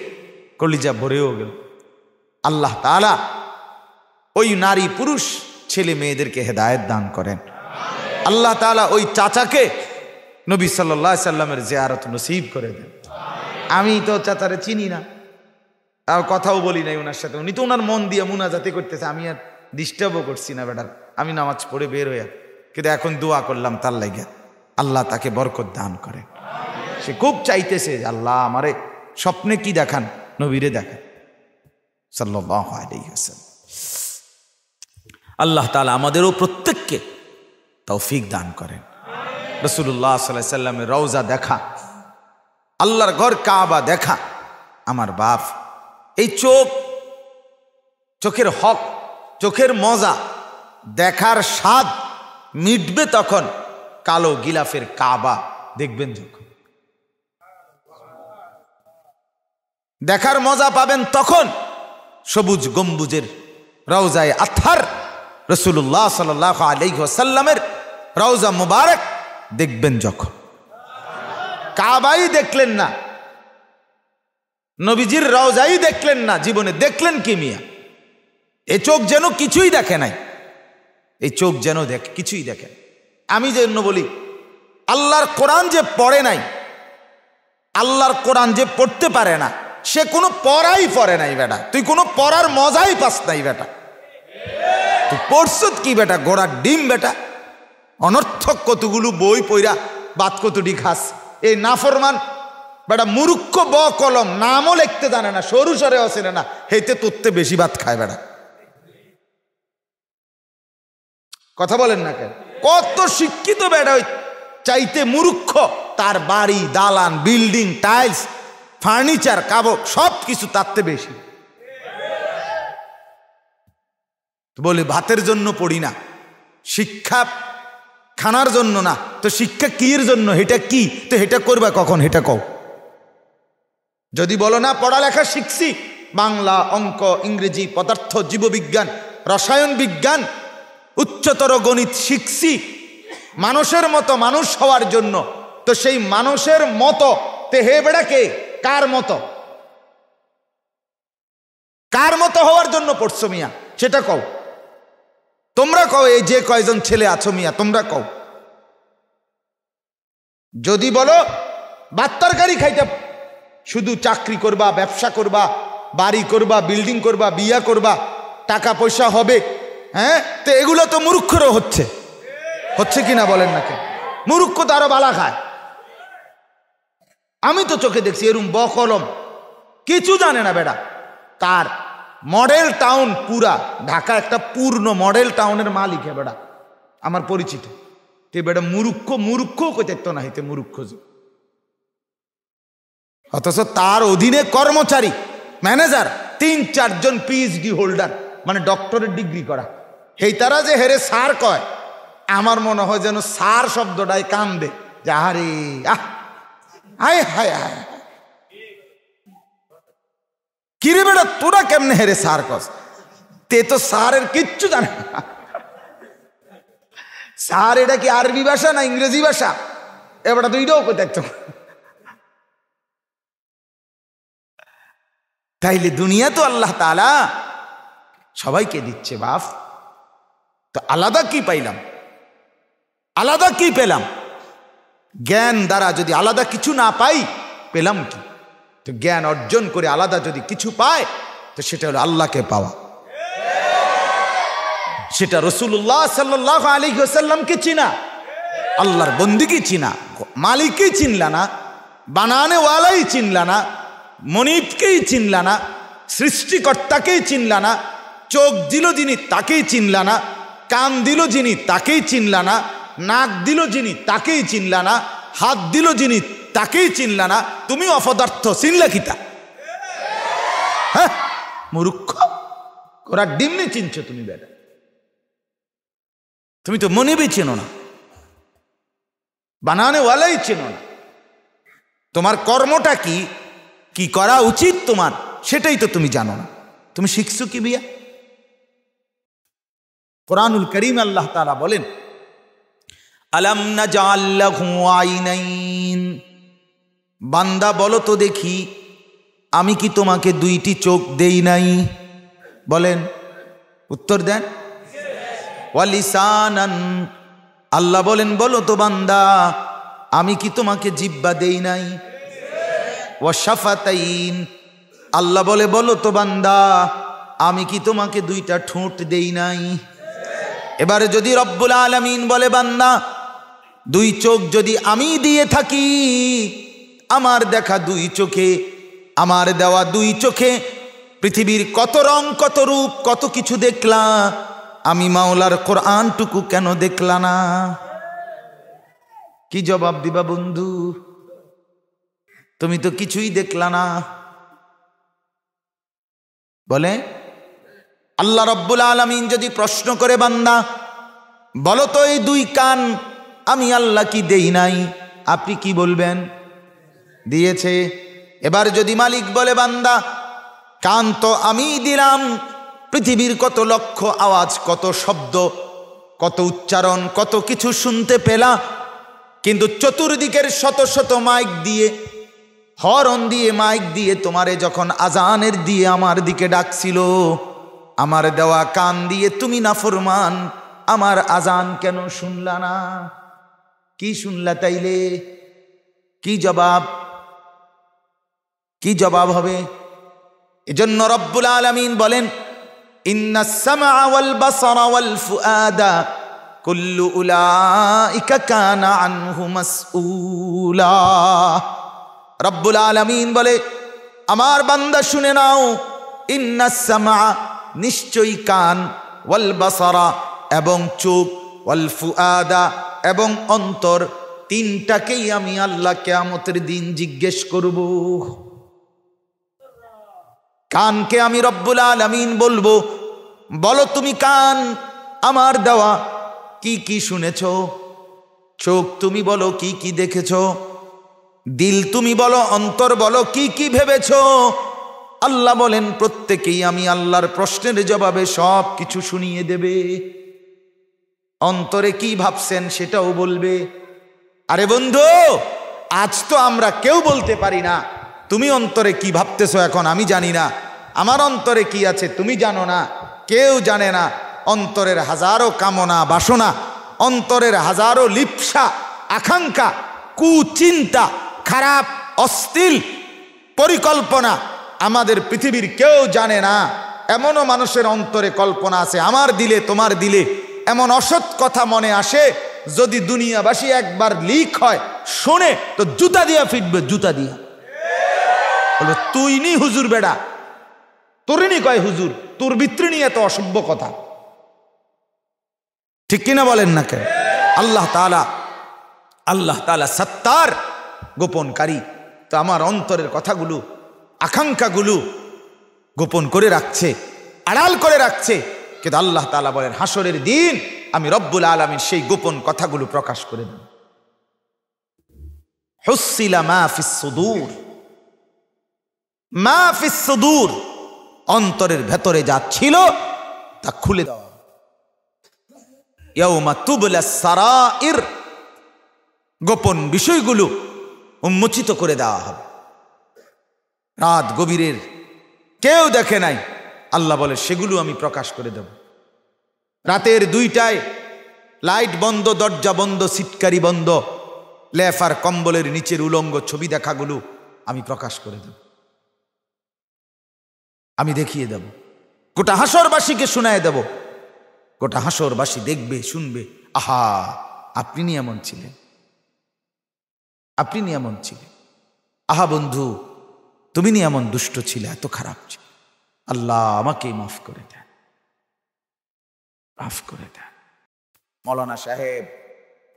কলিজা ভরেও গেল আল্লাহ তালা ওই নারী পুরুষ ছেলে মেয়েদেরকে হেদায়ত দান করেন আল্লাহ তালা ওই চাচাকে নবী সাল্লা সাল্লামের জেয়ারত নসিব করে দেন আমি তো চাচারে চিনি না আর কথাও বলি নাই ওনার সাথে উনি তো ওনার মন দিয়ে মুনাজাতি করতেছে আমি আর ডিস্টার্বও করছি না বেটার আমি নামাজ পড়ে বের হইয়া কিন্তু এখন দোয়া করলাম তার লাগিয়া আল্লাহ তাকে বরকত দান করে সে খুব চাইতেছে আল্লাহ আমারে স্বপ্নে কি দেখান নবীরে দেখান সাল্লাহ আল্লাহ তালা আমাদেরও প্রত্যেককে তৌফিক দান করেন রসুল্লাহ সাল্লাহ সাল্লামের রওজা দেখা আল্লাহর ঘর কাবা দেখা আমার বাপ এই চোখ চোখের হক চোখের মজা দেখার স্বাদ মিটবে তখন কালো গিলাফের কাবা দেখবেন যখন দেখার মজা পাবেন তখন সবুজ গম্বুজের রওজায় আথার রসুল্লাহ সাল্লাহ সাল্লামের রওজা মুবারক দেখবেন যখন কাবাই দেখলেন না নবীজির রওজাই দেখলেন না জীবনে দেখলেন কি মিয়া এ চোখ যেন কিছুই দেখে নাই এই চোখ যেন দেখে কিছুই দেখে আমি অন্য বলি আল্লাহর কোরআন যে পড়ে নাই আল্লাহর কোরআন যে পড়তে পারে না সে কোনো পড়াই পড়ে নাই বেটা তুই কোনো পড়ার মজাই পাস নাই বেটা পরশুদ কি বেটা গোড়ার ডিম বেটা অনর্থক কতগুলো বই পইরা বাত কতটি ঘাস এই নাফরমান বেটা মুরুক্ষ ব কলম নামও লিখতে জানে না সরু সরে অচেনে না হেতে তোরতে বেশি ভাত খায় বেড়া কথা বলেন না কেন কত শিক্ষিত বেটা ওই চাইতে মুরুক্ষ তার বাড়ি দালান বিল্ডিং টাইলস ফার্নিচার কাবক সব কিছু তার বেশি বলে ভাতের জন্য পড়ি না শিক্ষা খানার জন্য না তো শিক্ষা কির জন্য এটা কি তো এটা করবা কখন এটা কও যদি বলো না পড়ালেখা শিখছি বাংলা অঙ্ক ইংরেজি পদার্থ জীববিজ্ঞান রসায়ন বিজ্ঞান উচ্চতর গণিত শিখছি মানুষের মতো মানুষ হওয়ার জন্য তো সেই মানুষের মতো তে হে বেড়াকে কার মতো কার মতো হওয়ার জন্য পড়ছো মিয়া সেটা কও তোমরা কও এই যে কয়জন ছেলে আছো মিয়া তোমরা কও যদি বলো ভাত তরকারি খাইতে শুধু চাকরি করবা ব্যবসা করবা বাড়ি করবা বিল্ডিং করবা বিয়া করবা টাকা পয়সা হবে হ্যাঁ তো এগুলো তো মূর্খরও হচ্ছে হচ্ছে কিনা বলেন না কেন মূর্খ তো আরো বালা খায় আমি তো চোখে দেখছি এরম বকলম কিছু জানে না বেটা তার মডেল টাউন পুরা ঢাকা একটা পূর্ণ মডেল টাউনের মালিক হ্যাঁ বেড়া আমার পরিচিত তে বেটা মুরুক্ষ মুরুক্ষ কইতে না হইতে মুরুক্ষ যে অথচ তার অধীনে কর্মচারী ম্যানেজার তিন চারজন পিএইচডি হোল্ডার মানে ডক্টরের ডিগ্রি করা সেই তারা যে হেরে সার কয় আমার মনে হয় যেন সার শব্দটাই কান্দে যে আহ আয় হায় হায় কিরে বেটা তোরা কেমনে হেরে সার কস তে তো সারের কিচ্ছু জানে সার এটা কি আরবি ভাষা না ইংরেজি ভাষা এবার দুইটাও দেখত তাইলে দুনিয়া তো আল্লাহ তালা সবাইকে দিচ্ছে বাপ তো আলাদা কি পাইলাম আলাদা কি পেলাম জ্ঞান দ্বারা যদি আলাদা কিছু না পাই পেলাম কি তো জ্ঞান অর্জন করে আলাদা যদি কিছু পায় তো সেটা হলো আল্লাহকে পাওয়া সেটা রসুল্লাহ সাল্লাহ আলী হোসাল্লামকে চিনা আল্লাহর বন্দিকে চিনা মালিককেই চিনলা না বানানে ওয়ালাই চিনলা না মনিবকেই চিনলা না সৃষ্টিকর্তাকেই চিনলা না চোখ দিল যিনি তাকেই চিনলা না কান দিল যিনি তাকেই চিনলা না নাক দিল যিনি তাকেই চিনলা না হাত দিল যিনি তাকেই চিনলা না তুমি অপদার্থ চিনলা কিতা হ্যাঁ মূর্খ ওরা ডিমনি চিনছ তুমি বেটা তুমি তো মনিবি চেনো না বানানে ওয়ালাই চেনো না তোমার কর্মটা কি কি করা উচিত তোমার সেটাই তো তুমি জানো না তুমি শিখছো কি বিয়া কোরআনুল করিম আল্লাহ তালা বলেন আলাম না আইনাইন বান্দা বলো তো দেখি আমি কি তোমাকে দুইটি চোখ দেই নাই বলেন উত্তর দেন ওয়ালিসানান আল্লাহ বলেন বলো তো বান্দা আমি কি তোমাকে জিব্বা দেই নাই ওয়াশাফাতাইন আল্লাহ বলে বলো তো বান্দা আমি কি তোমাকে দুইটা ঠোঁট দেই নাই এবারে যদি রব্বুল আলমিন বলে বান্দা দুই চোখ যদি আমি দিয়ে থাকি আমার দেখা দুই চোখে আমার দেওয়া দুই চোখে পৃথিবীর কত রং কত রূপ কত কিছু দেখলা আমি মাওলার কোরআনটুকু কেন দেখলা না কি জবাব দিবা বন্ধু তুমি তো কিছুই দেখলা না বলে আল্লাহ রব্বুল আলমিন যদি প্রশ্ন করে বান্দা বলো তো এই দুই কান আমি আল্লাহ কি দেই নাই আপনি কি বলবেন দিয়েছে এবার যদি মালিক বলে বান্দা কান তো আমিই দিলাম পৃথিবীর কত লক্ষ আওয়াজ কত শব্দ কত উচ্চারণ কত কিছু শুনতে পেলা কিন্তু চতুর্দিকের শত শত মাইক দিয়ে হরণ দিয়ে মাইক দিয়ে তোমারে যখন আজানের দিয়ে আমার দিকে ডাকছিল আমার দেওয়া কান দিয়ে তুমি না ফরমান আমার আজান কেন শুনলা না কি শুনলা তাইলে কি জবাব কি জবাব হবে এজন্য রব্বুল আলমিন বলেন রব্বুল আলমিন বলে আমার বান্দা শুনে নাও ইন্নাসমা নিশ্চয়ই কান ওয়াল বাসারা এবং চোখ ওয়াল ফুয়াদা এবং অন্তর তিনটাকেই আমি আল্লাহ কেয়ামতের দিন জিজ্ঞেস করব কানকে আমি রব্বুল আলমিন বলবো বলো তুমি কান আমার দেওয়া কি কি শুনেছ চোখ তুমি বলো কি কি দেখেছ দিল তুমি বলো অন্তর বলো কি কি ভেবেছ আল্লাহ বলেন প্রত্যেকেই আমি আল্লাহর প্রশ্নের জবাবে সব কিছু শুনিয়ে দেবে অন্তরে কি ভাবছেন সেটাও বলবে আরে বন্ধু আজ তো আমরা কেউ বলতে পারি না তুমি অন্তরে কি ভাবতেছো এখন আমি জানি না আমার অন্তরে কি আছে তুমি জানো না কেউ জানে না অন্তরের হাজারো কামনা বাসনা অন্তরের হাজারো লিপসা আকাঙ্ক্ষা কুচিন্তা খারাপ অস্থিল পরিকল্পনা আমাদের পৃথিবীর কেউ জানে না এমনও মানুষের অন্তরে কল্পনা আছে আমার দিলে তোমার দিলে এমন অসৎ কথা মনে আসে যদি দুনিয়াবাসী একবার লিক হয় শোনে তো জুতা দিয়া ফিটবে জুতা দিয়া বলবে তুই নি হুজুর বেড়া তোরিনি কয় হুজুর তোর বিতৃণী এত অসভ্য কথা ঠিক কিনা বলেন না কেন আল্লাহ তালা আল্লাহ তালা সত্তার গোপনকারী তো আমার অন্তরের কথাগুলো আকাঙ্ক্ষাগুলো গোপন করে রাখছে আড়াল করে রাখছে কিন্তু আল্লাহ তালা বলেন হাসরের দিন আমি রব্বুল আলমীর সেই গোপন কথাগুলো প্রকাশ করে দেব সুদূর অন্তরের ভেতরে যা ছিল তা খুলে দেওয়া গোপন বিষয়গুলো উন্মোচিত করে দেওয়া হবে রাত গভীরের কেউ দেখে নাই আল্লাহ বলে সেগুলো আমি প্রকাশ করে দেব রাতের দুইটায় লাইট বন্ধ দরজা বন্ধ সিটকারি বন্ধ লেফার কম্বলের নিচের উলঙ্গ ছবি দেখাগুলো আমি প্রকাশ করে দেব আমি দেখিয়ে দেব গোটা হাসরবাসীকে শুনায় দেব গোটা হাসরবাসী দেখবে শুনবে আহা আপনি এমন ছিলেন আপনি এমন ছিলেন আহা বন্ধু তুমি এমন দুষ্ট ছিলে এত খারাপ ছিল আল্লাহ আমাকেই মাফ করে দেন মাফ করে দেন মৌলানা সাহেব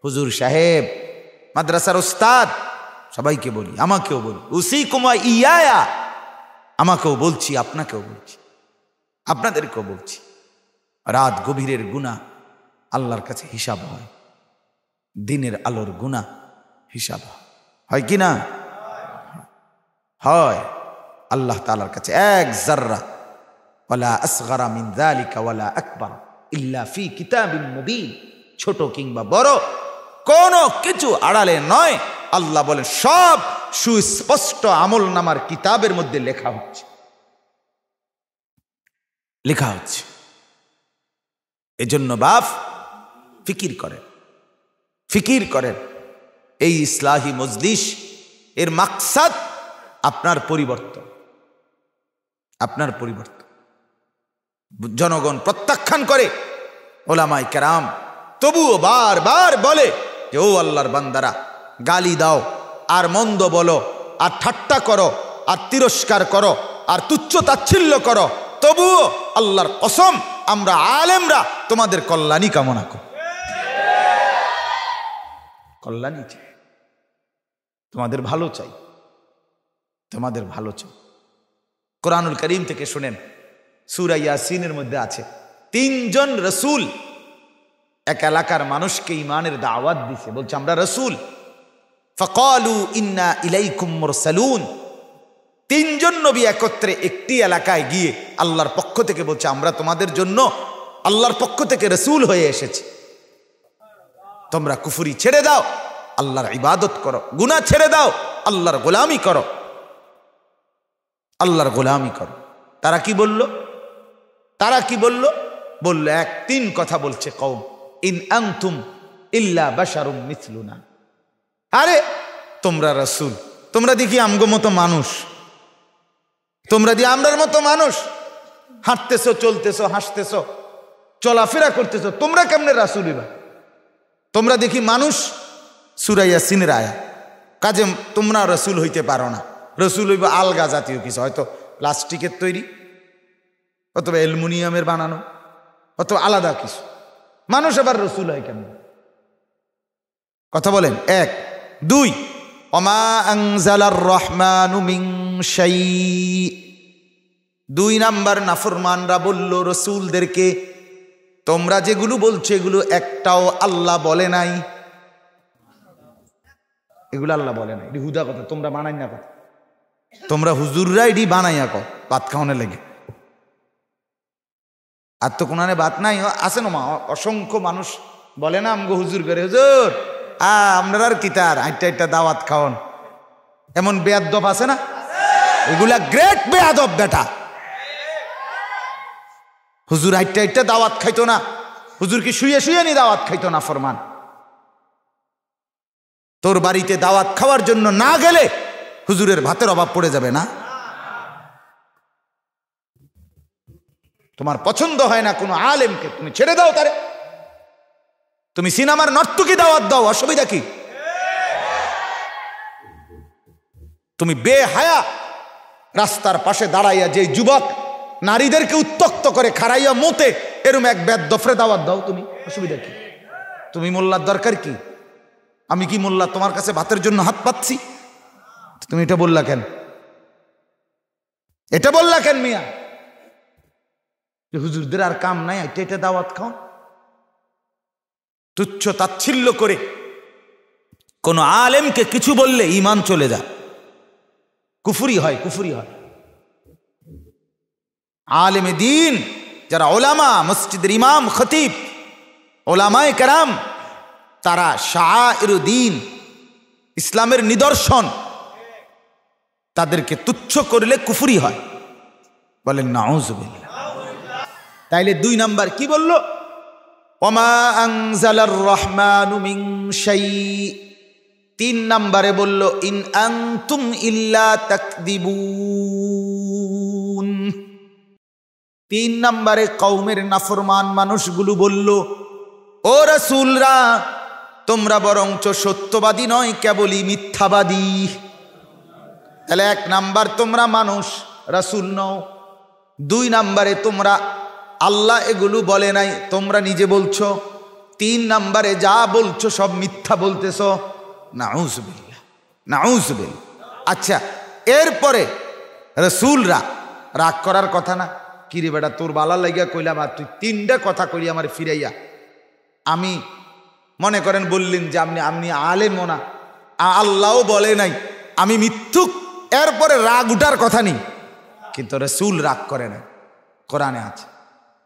হুজুর সাহেব মাদ্রাসার ওস্তাদ সবাইকে বলি আমাকেও বলি উসি কুমা ইয়ায়া আমাকেও বলছি আপনাকেও বলছি আপনাদেরকেও বলছি রাত গভীরের গুণা আল্লাহর কাছে হিসাব হয় দিনের আলোর গুণা হিসাব হয় হয় কি না হয় আল্লাহ তালার কাছে এক জার্রা ওলা আসগারা মিন জালিকা ওয়ালা আকবার ইল্লা ফি কিতাবিন মুবিন ছোট কিংবা বড় কিছু আড়ালে নয় আল্লাহ বলে সব সুস্পষ্ট আমল নামার কিতাবের মধ্যে লেখা হচ্ছে লেখা হচ্ছে এজন্য বাপ ফিকির করেন ফিকির করেন এই ইসলাহী মজলিস এর মাকসাদ আপনার পরিবর্তন আপনার পরিবর্তন জনগণ প্রত্যাখ্যান করে ওলামাই কেরাম তবুও বার বার বলে যে ও আল্লাহর বান্দারা গালি দাও আর মন্দ বলো আর ঠাট্টা করো আর তিরস্কার করো আর তুচ্ছ তাচ্ছিল্য করো তবুও আল্লাহর কসম আমরা আলেমরা তোমাদের কল্যাণী কামনা করি কল্যাণী চাই তোমাদের ভালো চাই তোমাদের ভালো চাই কোরআনুল করিম থেকে শুনেন সুরা ইয়াসিনের মধ্যে আছে তিনজন রসুল এক এলাকার মানুষকে ইমানের দাওয়াত দিছে বলছে আমরা রসুল ফকালু ইন্না ইলাইকুমর সালুন তিনজন নবী একত্রে একটি এলাকায় গিয়ে আল্লাহর পক্ষ থেকে বলছে আমরা তোমাদের জন্য আল্লাহর পক্ষ থেকে রসুল হয়ে এসেছি তোমরা কুফুরি ছেড়ে দাও আল্লাহর ইবাদত করো গুনা ছেড়ে দাও আল্লাহর গোলামি করো আল্লাহর গোলামি করো তারা কি বলল তারা কি বলল বলল এক তিন কথা বলছে কৌম ইন আংথুম ইল্লা বাসারুম মিথলুনা আরে তোমরা রাসুল তোমরা দেখি আমগো মতো মানুষ তোমরা দিয়ে আমরার মতো মানুষ হাঁটতেছো চলতেছো হাসতেছো চলাফেরা করতেছো তোমরা কেমনে রাসুল ইবা তোমরা দেখি মানুষ সুরাইয়া সিনের কাজে তোমরা রসুল হইতে পারো না রসুল হইবা আলগা জাতীয় কিছু হয়তো প্লাস্টিকের তৈরি অথবা অ্যালুমিনিয়ামের বানানো অথবা আলাদা কিছু মানুষ আবার রসুল হয় কেন কথা বলেন এক দুই অমা আংজালার দুই নাম্বার নাফরমানরা বলল রসুলদেরকে তোমরা যেগুলো বলছো এগুলো একটাও আল্লাহ বলে নাই এগুলো আল্লাহ বলে নাই এটি হুদা কথা তোমরা বানাই না কথা তোমরা হুজুররা এটি বানাইয়া কত ভাত খাওয়ানোর লেগে আর তো কোনানে বাত নাই আছে না মা অসংখ্য মানুষ বলে না আমগো হুজুর করে হুজুর আ আমরা আর কি তার আইটা আইটা দাওয়াত খাওন এমন বেয়াদব আছে না এগুলা গ্রেট বেয়াদব বেটা হুজুর আইটা আইটা দাওয়াত খাইতো না হুজুর কি শুয়ে শুয়ে নি দাওয়াত খাইতো না ফরমান তোর বাড়িতে দাওয়াত খাওয়ার জন্য না গেলে হুজুরের ভাতের অভাব পড়ে যাবে না তোমার পছন্দ হয় না কোনো আলেমকে তুমি ছেড়ে দাও তারে তুমি সিনেমার নর্তকি দাওয়াত দাও অসুবিধা কি তুমি বেহায়া রাস্তার পাশে দাঁড়াইয়া যে যুবক নারীদেরকে উত্তক্ত করে খাড়াইয়া মোতে এরম এক ব্যাদ দফরে দাওয়াত দাও তুমি অসুবিধা কি তুমি মোল্লার দরকার কি আমি কি মোল্লা তোমার কাছে ভাতের জন্য হাত পাচ্ছি তুমি এটা বললা কেন এটা বললা কেন মিয়া যে হুজুরদের আর কাম নাই এটা এটা দাওয়াত খাও তুচ্ছ তাচ্ছিল্য করে কোনো আলেমকে কিছু বললে ইমান চলে যায় কুফুরি হয় কুফুরি হয় আলেমে দিন যারা ওলামা মসজিদের ইমাম খতিব ওলামায় কেরাম তারা শাহরুদ্দিন ইসলামের নিদর্শন তাদেরকে তুচ্ছ করলে কুফুরি হয় বলেন না তাইলে দুই নাম্বার কি বলল অমা আংজালার রহমান তিন নাম্বারে বলল ইন আং তুম ইল্লা তাকদিবুন তিন নাম্বারে কৌমের নাফরমান মানুষগুলো বলল ও রসুলরা তোমরা বরঞ্চ সত্যবাদী নয় কেবলই মিথ্যাবাদী তাহলে এক নাম্বার তোমরা মানুষ রাসুল নও দুই নাম্বারে তোমরা আল্লাহ এগুলো বলে নাই তোমরা নিজে বলছো তিন নাম্বারে যা বলছো সব মিথ্যা বলতেছ নাউজবিল্লা নাউজবিল আচ্ছা এরপরে রসুলরা রাগ করার কথা না কিরে বেটা তোর বালা লাগিয়া কইলাম আর তুই তিনটা কথা করি আমার ফিরাইয়া আমি মনে করেন বললেন যে আপনি আপনি আলে মোনা আল্লাহও বলে নাই আমি মিথ্যুক এরপরে রাগ উঠার কথা নেই কিন্তু রসুল রাগ করে না কোরআনে আছে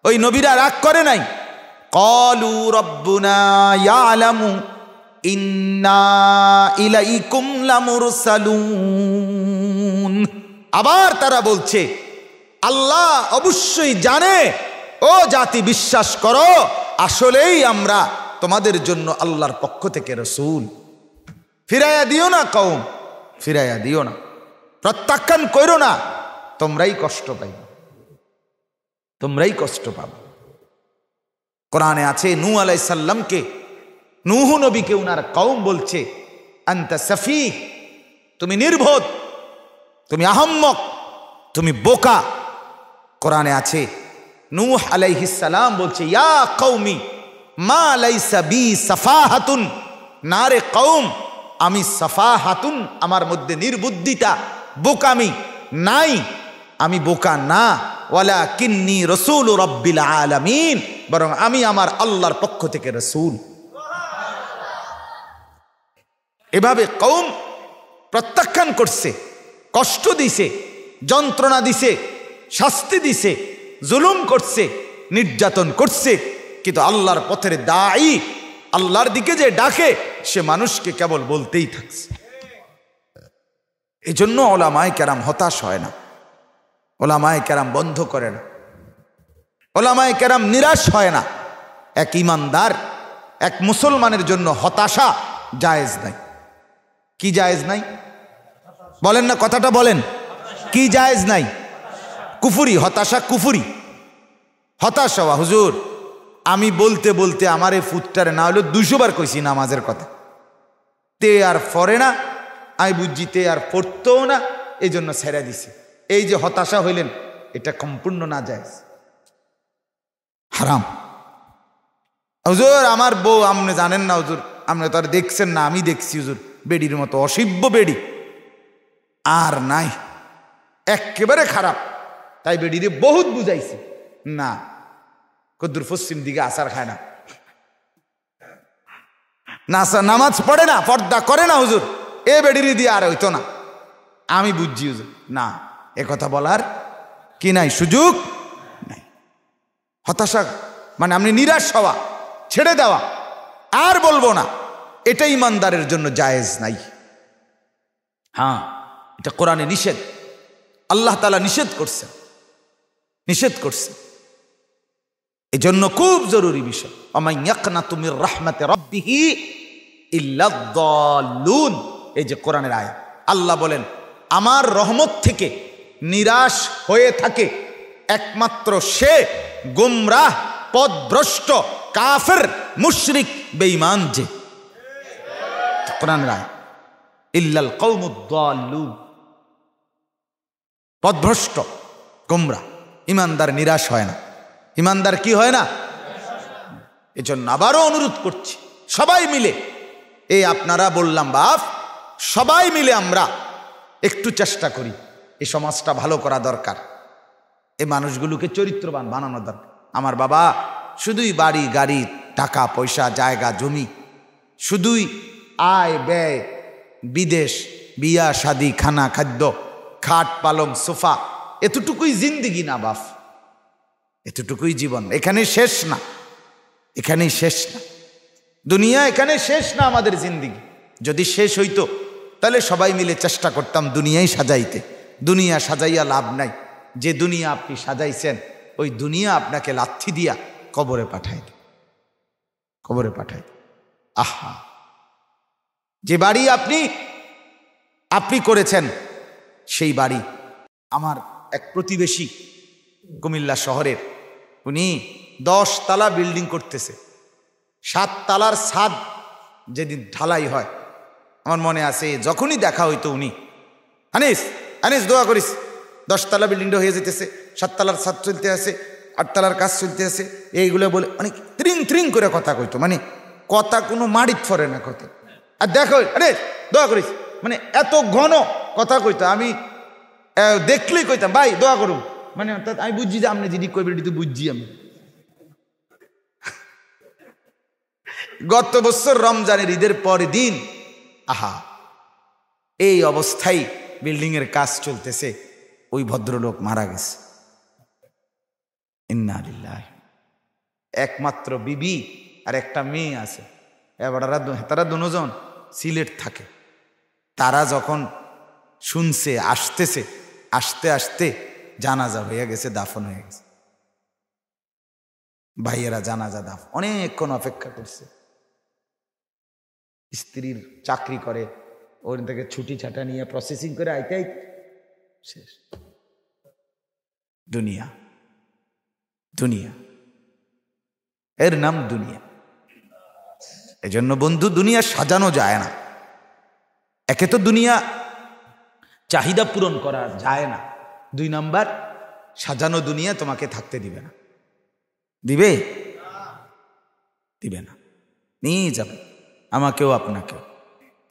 ওই নবীরা রাগ করে নাই কলু রব্বুনা ইন্না আবার তারা বলছে আল্লাহ অবশ্যই জানে ও জাতি বিশ্বাস করো আসলেই আমরা তোমাদের জন্য আল্লাহর পক্ষ থেকে রসুল ফিরাইয়া দিও না কৌম ফিরাইয়া দিও না প্রত্যাখ্যান করো না তোমরাই কষ্ট পাইবা তোমরাই কষ্ট পাবো কোরআনে আছে নু আলাই সাল্লামকে নুহু নবীকে উনার কৌম বলছে আন্তা সাফি তুমি নির্বোধ তুমি আহম্মক তুমি বোকা কোরআনে আছে নূহ সালাম বলছে ইয়া কৌমি মা লাইসা সাফা হাতুন না রে কৌম আমি সাফাহাতুন আমার মধ্যে নির্বুদ্ধিতা বোকামি নাই আমি বোকা না ওয়ালা কিন্নি রসুল রব্বিল আলামিন বরং আমি আমার আল্লাহর পক্ষ থেকে রসুল এভাবে কৌম প্রত্যাখ্যান করছে কষ্ট দিছে যন্ত্রণা দিছে শাস্তি দিছে জুলুম করছে নির্যাতন করছে কিন্তু আল্লাহর পথের দায়ী আল্লাহর দিকে যে ডাকে সে মানুষকে কেবল বলতেই থাকছে এজন্য ওলামায় কেরাম হতাশ হয় না ওলামায় কেরাম বন্ধ করে না ওলামায় কেরাম নিরাশ হয় না এক ইমানদার এক মুসলমানের জন্য হতাশা জায়েজ নাই কি জায়েজ নাই বলেন না কথাটা বলেন কি জায়েজ নাই কুফুরি হতাশা কুফুরি হতাশা হুজুর আমি বলতে বলতে আমার এই ফুটটারে না হলেও দুশো বার কইছি নামাজের কথা তে আর ফরে না আমি বুঝছি তে আর পড়তেও না এই জন্য ছেড়ে দিছি এই যে হতাশা হইলেন এটা সম্পূর্ণ না যায় হারাম হুজুর আমার বউ আপনি জানেন না হুজুর আপনি তো আর দেখছেন না আমি দেখছি হুজুর বেডির মতো অসভ্য বেডি আর নাই একেবারে খারাপ তাই বেডিরে বহুত বুঝাইছি না কদ্দুর পশ্চিম দিকে আসার খায় না নাসা নামাজ পড়ে না পর্দা করে না হুজুর এ বেডি দিয়ে আর হইতো না আমি বুঝছি হুজুর না কথা বলার কি নাই সুযোগ নাই হতাশা মানে আপনি নিরাশ হওয়া ছেড়ে দেওয়া আর বলবো না এটা ইমানদারের জন্য জায়েজ নাই হ্যাঁ এটা কোরআনে নিষেধ আল্লাহ তালা নিষেধ করছে নিষেধ করছে এই জন্য খুব জরুরি বিষয় অমাইয়াকনা তুমি এই যে কোরআনের আয় আল্লাহ বলেন আমার রহমত থেকে নিরাশ হয়ে থাকে একমাত্র সে গুমরাহ পদভ্রষ্ট কাফের মুশরিক বেঈমান যে কোরআন রায় ইল্লাল কৌমুদ্দালু পদভ্রষ্ট গোমরা ইমানদার নিরাশ হয় না ইমানদার কি হয় না এজন্য আবারও অনুরোধ করছি সবাই মিলে এই আপনারা বললাম বাপ সবাই মিলে আমরা একটু চেষ্টা করি এই সমাজটা ভালো করা দরকার এই মানুষগুলোকে চরিত্রবান বানানো দরকার আমার বাবা শুধুই বাড়ি গাড়ি টাকা পয়সা জায়গা জমি শুধুই আয় ব্যয় বিদেশ বিয়া শাদি খানা খাদ্য খাট পালং সোফা এতটুকুই জিন্দিগি না বাপ এতটুকুই জীবন এখানে শেষ না এখানেই শেষ না দুনিয়া এখানে শেষ না আমাদের জিন্দিগি যদি শেষ হইতো তাহলে সবাই মিলে চেষ্টা করতাম দুনিয়াই সাজাইতে দুনিয়া সাজাইয়া লাভ নাই যে দুনিয়া আপনি সাজাইছেন ওই দুনিয়া আপনাকে লাথি দিয়া কবরে পাঠায় কবরে পাঠায় আহা যে বাড়ি আপনি আপনি করেছেন সেই বাড়ি আমার এক প্রতিবেশী কুমিল্লা শহরের উনি দশ তালা বিল্ডিং করতেছে সাত তালার ছাদ যেদিন ঢালাই হয় আমার মনে আছে যখনই দেখা হইতো উনি হানিস আনিস দোয়া করিস দশতলা বিল্ডিং হয়ে যেতেছে সাততলার ছাদ চলতে আছে আটতলার কাজ চলতে আছে এইগুলো বলে অনেক ত্রিং ত্রিং করে কথা কইতো মানে কথা কোনো মারিত ফরে না কথা আর দেখো আরে দোয়া করিস মানে এত ঘন কথা কইতো আমি দেখলেই কইতাম ভাই দোয়া করুন মানে অর্থাৎ আমি বুঝছি যে আপনি যদি কবি তো বুঝছি আমি গত বছর রমজানের ঈদের পরের দিন আহা এই অবস্থায় বিল্ডিংয়ের কাজ চলতেছে ওই ভদ্রলোক মারা গেছে ইন্নালিল্লাহ একমাত্র বিবি আর একটা মেয়ে আছে এবার তারা দুজন সিলেট থাকে তারা যখন শুনছে আসতেছে আসতে আসতে জানাজা হয়ে গেছে দাফন হয়ে গেছে ভাইয়েরা জানাজা দাফ অনেকক্ষণ অপেক্ষা করছে স্ত্রীর চাকরি করে ওর থেকে ছুটি ছাটা নিয়ে প্রসেসিং করে আইতে আইতে শেষ দুনিয়া দুনিয়া এর নাম দুনিয়া এজন্য বন্ধু দুনিয়া সাজানো যায় না একে তো দুনিয়া চাহিদা পূরণ করা যায় না দুই নাম্বার সাজানো দুনিয়া তোমাকে থাকতে দিবে না দিবে দিবে না নিয়ে যাবে আমাকেও আপনাকেও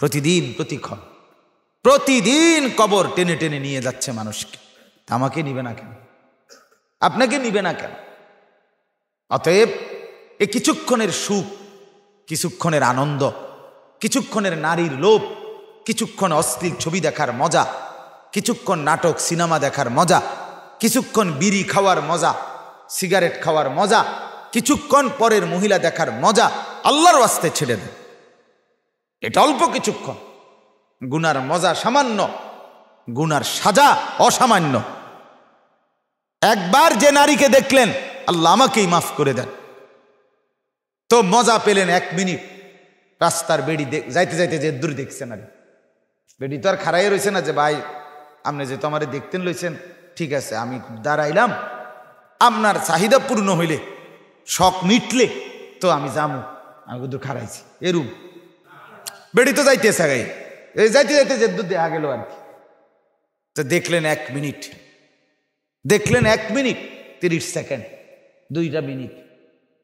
প্রতিদিন প্রতিক্ষণ প্রতিদিন কবর টেনে টেনে নিয়ে যাচ্ছে মানুষকে আমাকে নিবে না কেন আপনাকে নিবে না কেন অতএব এ কিছুক্ষণের সুখ কিছুক্ষণের আনন্দ কিছুক্ষণের নারীর লোভ কিছুক্ষণ অশ্লীল ছবি দেখার মজা কিছুক্ষণ নাটক সিনেমা দেখার মজা কিছুক্ষণ বিড়ি খাওয়ার মজা সিগারেট খাওয়ার মজা কিছুক্ষণ পরের মহিলা দেখার মজা আল্লাহর ওয়াস্তে ছেড়ে দেয় এটা অল্প কিছুক্ষণ গুনার মজা সামান্য গুনার সাজা অসামান্য একবার যে নারীকে দেখলেন আল্লাহ আমাকেই মাফ করে দেন তো মজা পেলেন এক মিনিট রাস্তার বেড়ি যাইতে যাইতে যে দূর দেখছে নারী বেড়ি তো আর খারাই রয়েছে না যে ভাই আপনি যে তোমারে দেখতেন লইছেন ঠিক আছে আমি দাঁড়াইলাম আপনার চাহিদা পূর্ণ হইলে শখ মিটলে তো আমি জামু আমি কিন্তু খারাইছি এরূপ বেড়ি তো সাগাই এই যাইতে যাইতে দুধ দেখা গেল আর কি তো দেখলেন এক মিনিট দেখলেন এক মিনিট তিরিশ সেকেন্ড দুইটা মিনিট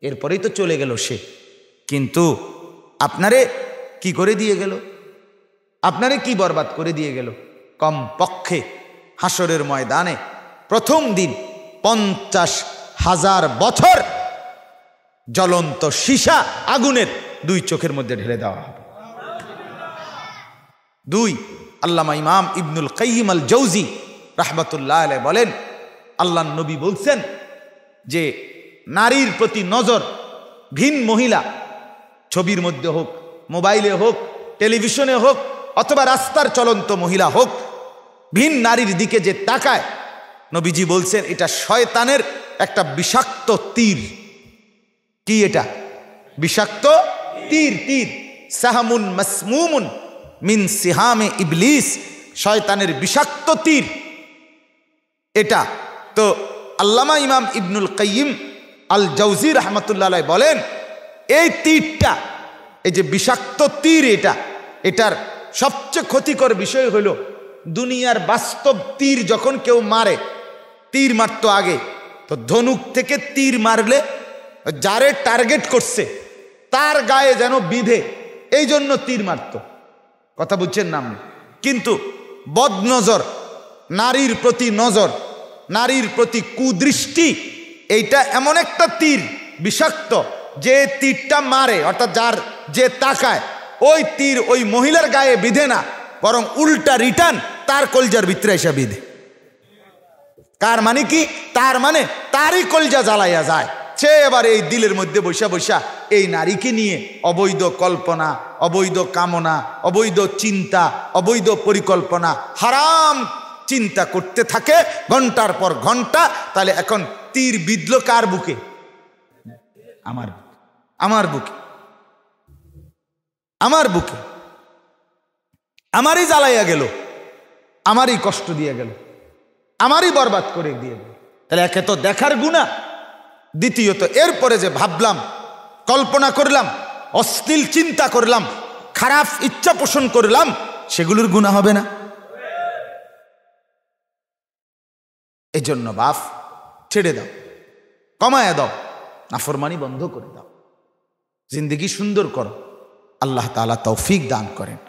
এরপরেই তো চলে গেল সে কিন্তু আপনারে কি করে দিয়ে গেল আপনারে কি বরবাদ করে দিয়ে গেল কম পক্ষে হাসরের ময়দানে প্রথম দিন পঞ্চাশ হাজার বছর জ্বলন্ত সীসা আগুনের দুই চোখের মধ্যে ঢেলে দেওয়া হবে দুই আল্লামা ইমাম ইবনুল কাইম আল জৌজি রাহমাতুল্লাহ আলাই বলেন আল্লাহ নবী বলছেন যে নারীর প্রতি নজর ভিন মহিলা ছবির মধ্যে হোক মোবাইলে হোক টেলিভিশনে হোক অথবা রাস্তার চলন্ত মহিলা হোক ভিন নারীর দিকে যে তাকায় নবীজি বলছেন এটা শয়তানের একটা বিষাক্ত তীর কি এটা বিষাক্ত তীর তীর সাহামুন মাসমুমুন মিন সিহামে ইবলিস শয়তানের বিষাক্ত তীর এটা তো আল্লামা ইমাম ইবনুল কাইম আল জৌজি রহমতুল্লাহ বলেন এই তীরটা এই যে বিষাক্ত তীর এটা এটার সবচেয়ে ক্ষতিকর বিষয় হলো দুনিয়ার বাস্তব তীর যখন কেউ মারে তীর মারতো আগে তো ধনুক থেকে তীর মারলে যারে টার্গেট করছে তার গায়ে যেন বিধে এই জন্য তীর মারতো কথা বুঝছেন না আপনি কিন্তু নজর নারীর প্রতি নজর নারীর প্রতি কুদৃষ্টি এইটা এমন একটা তীর বিষাক্ত যে তীরটা মারে অর্থাৎ যার যে তাকায় ওই তীর ওই মহিলার গায়ে বিধে না বরং উল্টা রিটার্ন তার কলজার ভিতরে এসে বিধে কার মানে কি তার মানে তারই কলজা জ্বালাইয়া যায় সে এবার এই দিলের মধ্যে বসা বসা এই নারীকে নিয়ে অবৈধ কল্পনা অবৈধ কামনা অবৈধ চিন্তা অবৈধ পরিকল্পনা হারাম চিন্তা করতে থাকে ঘন্টার পর ঘন্টা তাহলে এখন তীর বিধল কার বুকে আমার আমার বুকে আমার বুকে আমারই জ্বালাইয়া গেল আমারই কষ্ট দিয়ে গেল আমারই বরবাদ করে দিয়ে গেল তাহলে একে তো দেখার গুণা দ্বিতীয়ত এরপরে যে ভাবলাম কল্পনা করলাম অশ্লীল চিন্তা করলাম খারাপ ইচ্ছা পোষণ করলাম সেগুলোর গুণা হবে না এজন্য বাফ ছেড়ে দাও কমায় দাও নাফরমানি বন্ধ করে দাও জিন্দগি সুন্দর করো আল্লাহ তালা তৌফিক দান করেন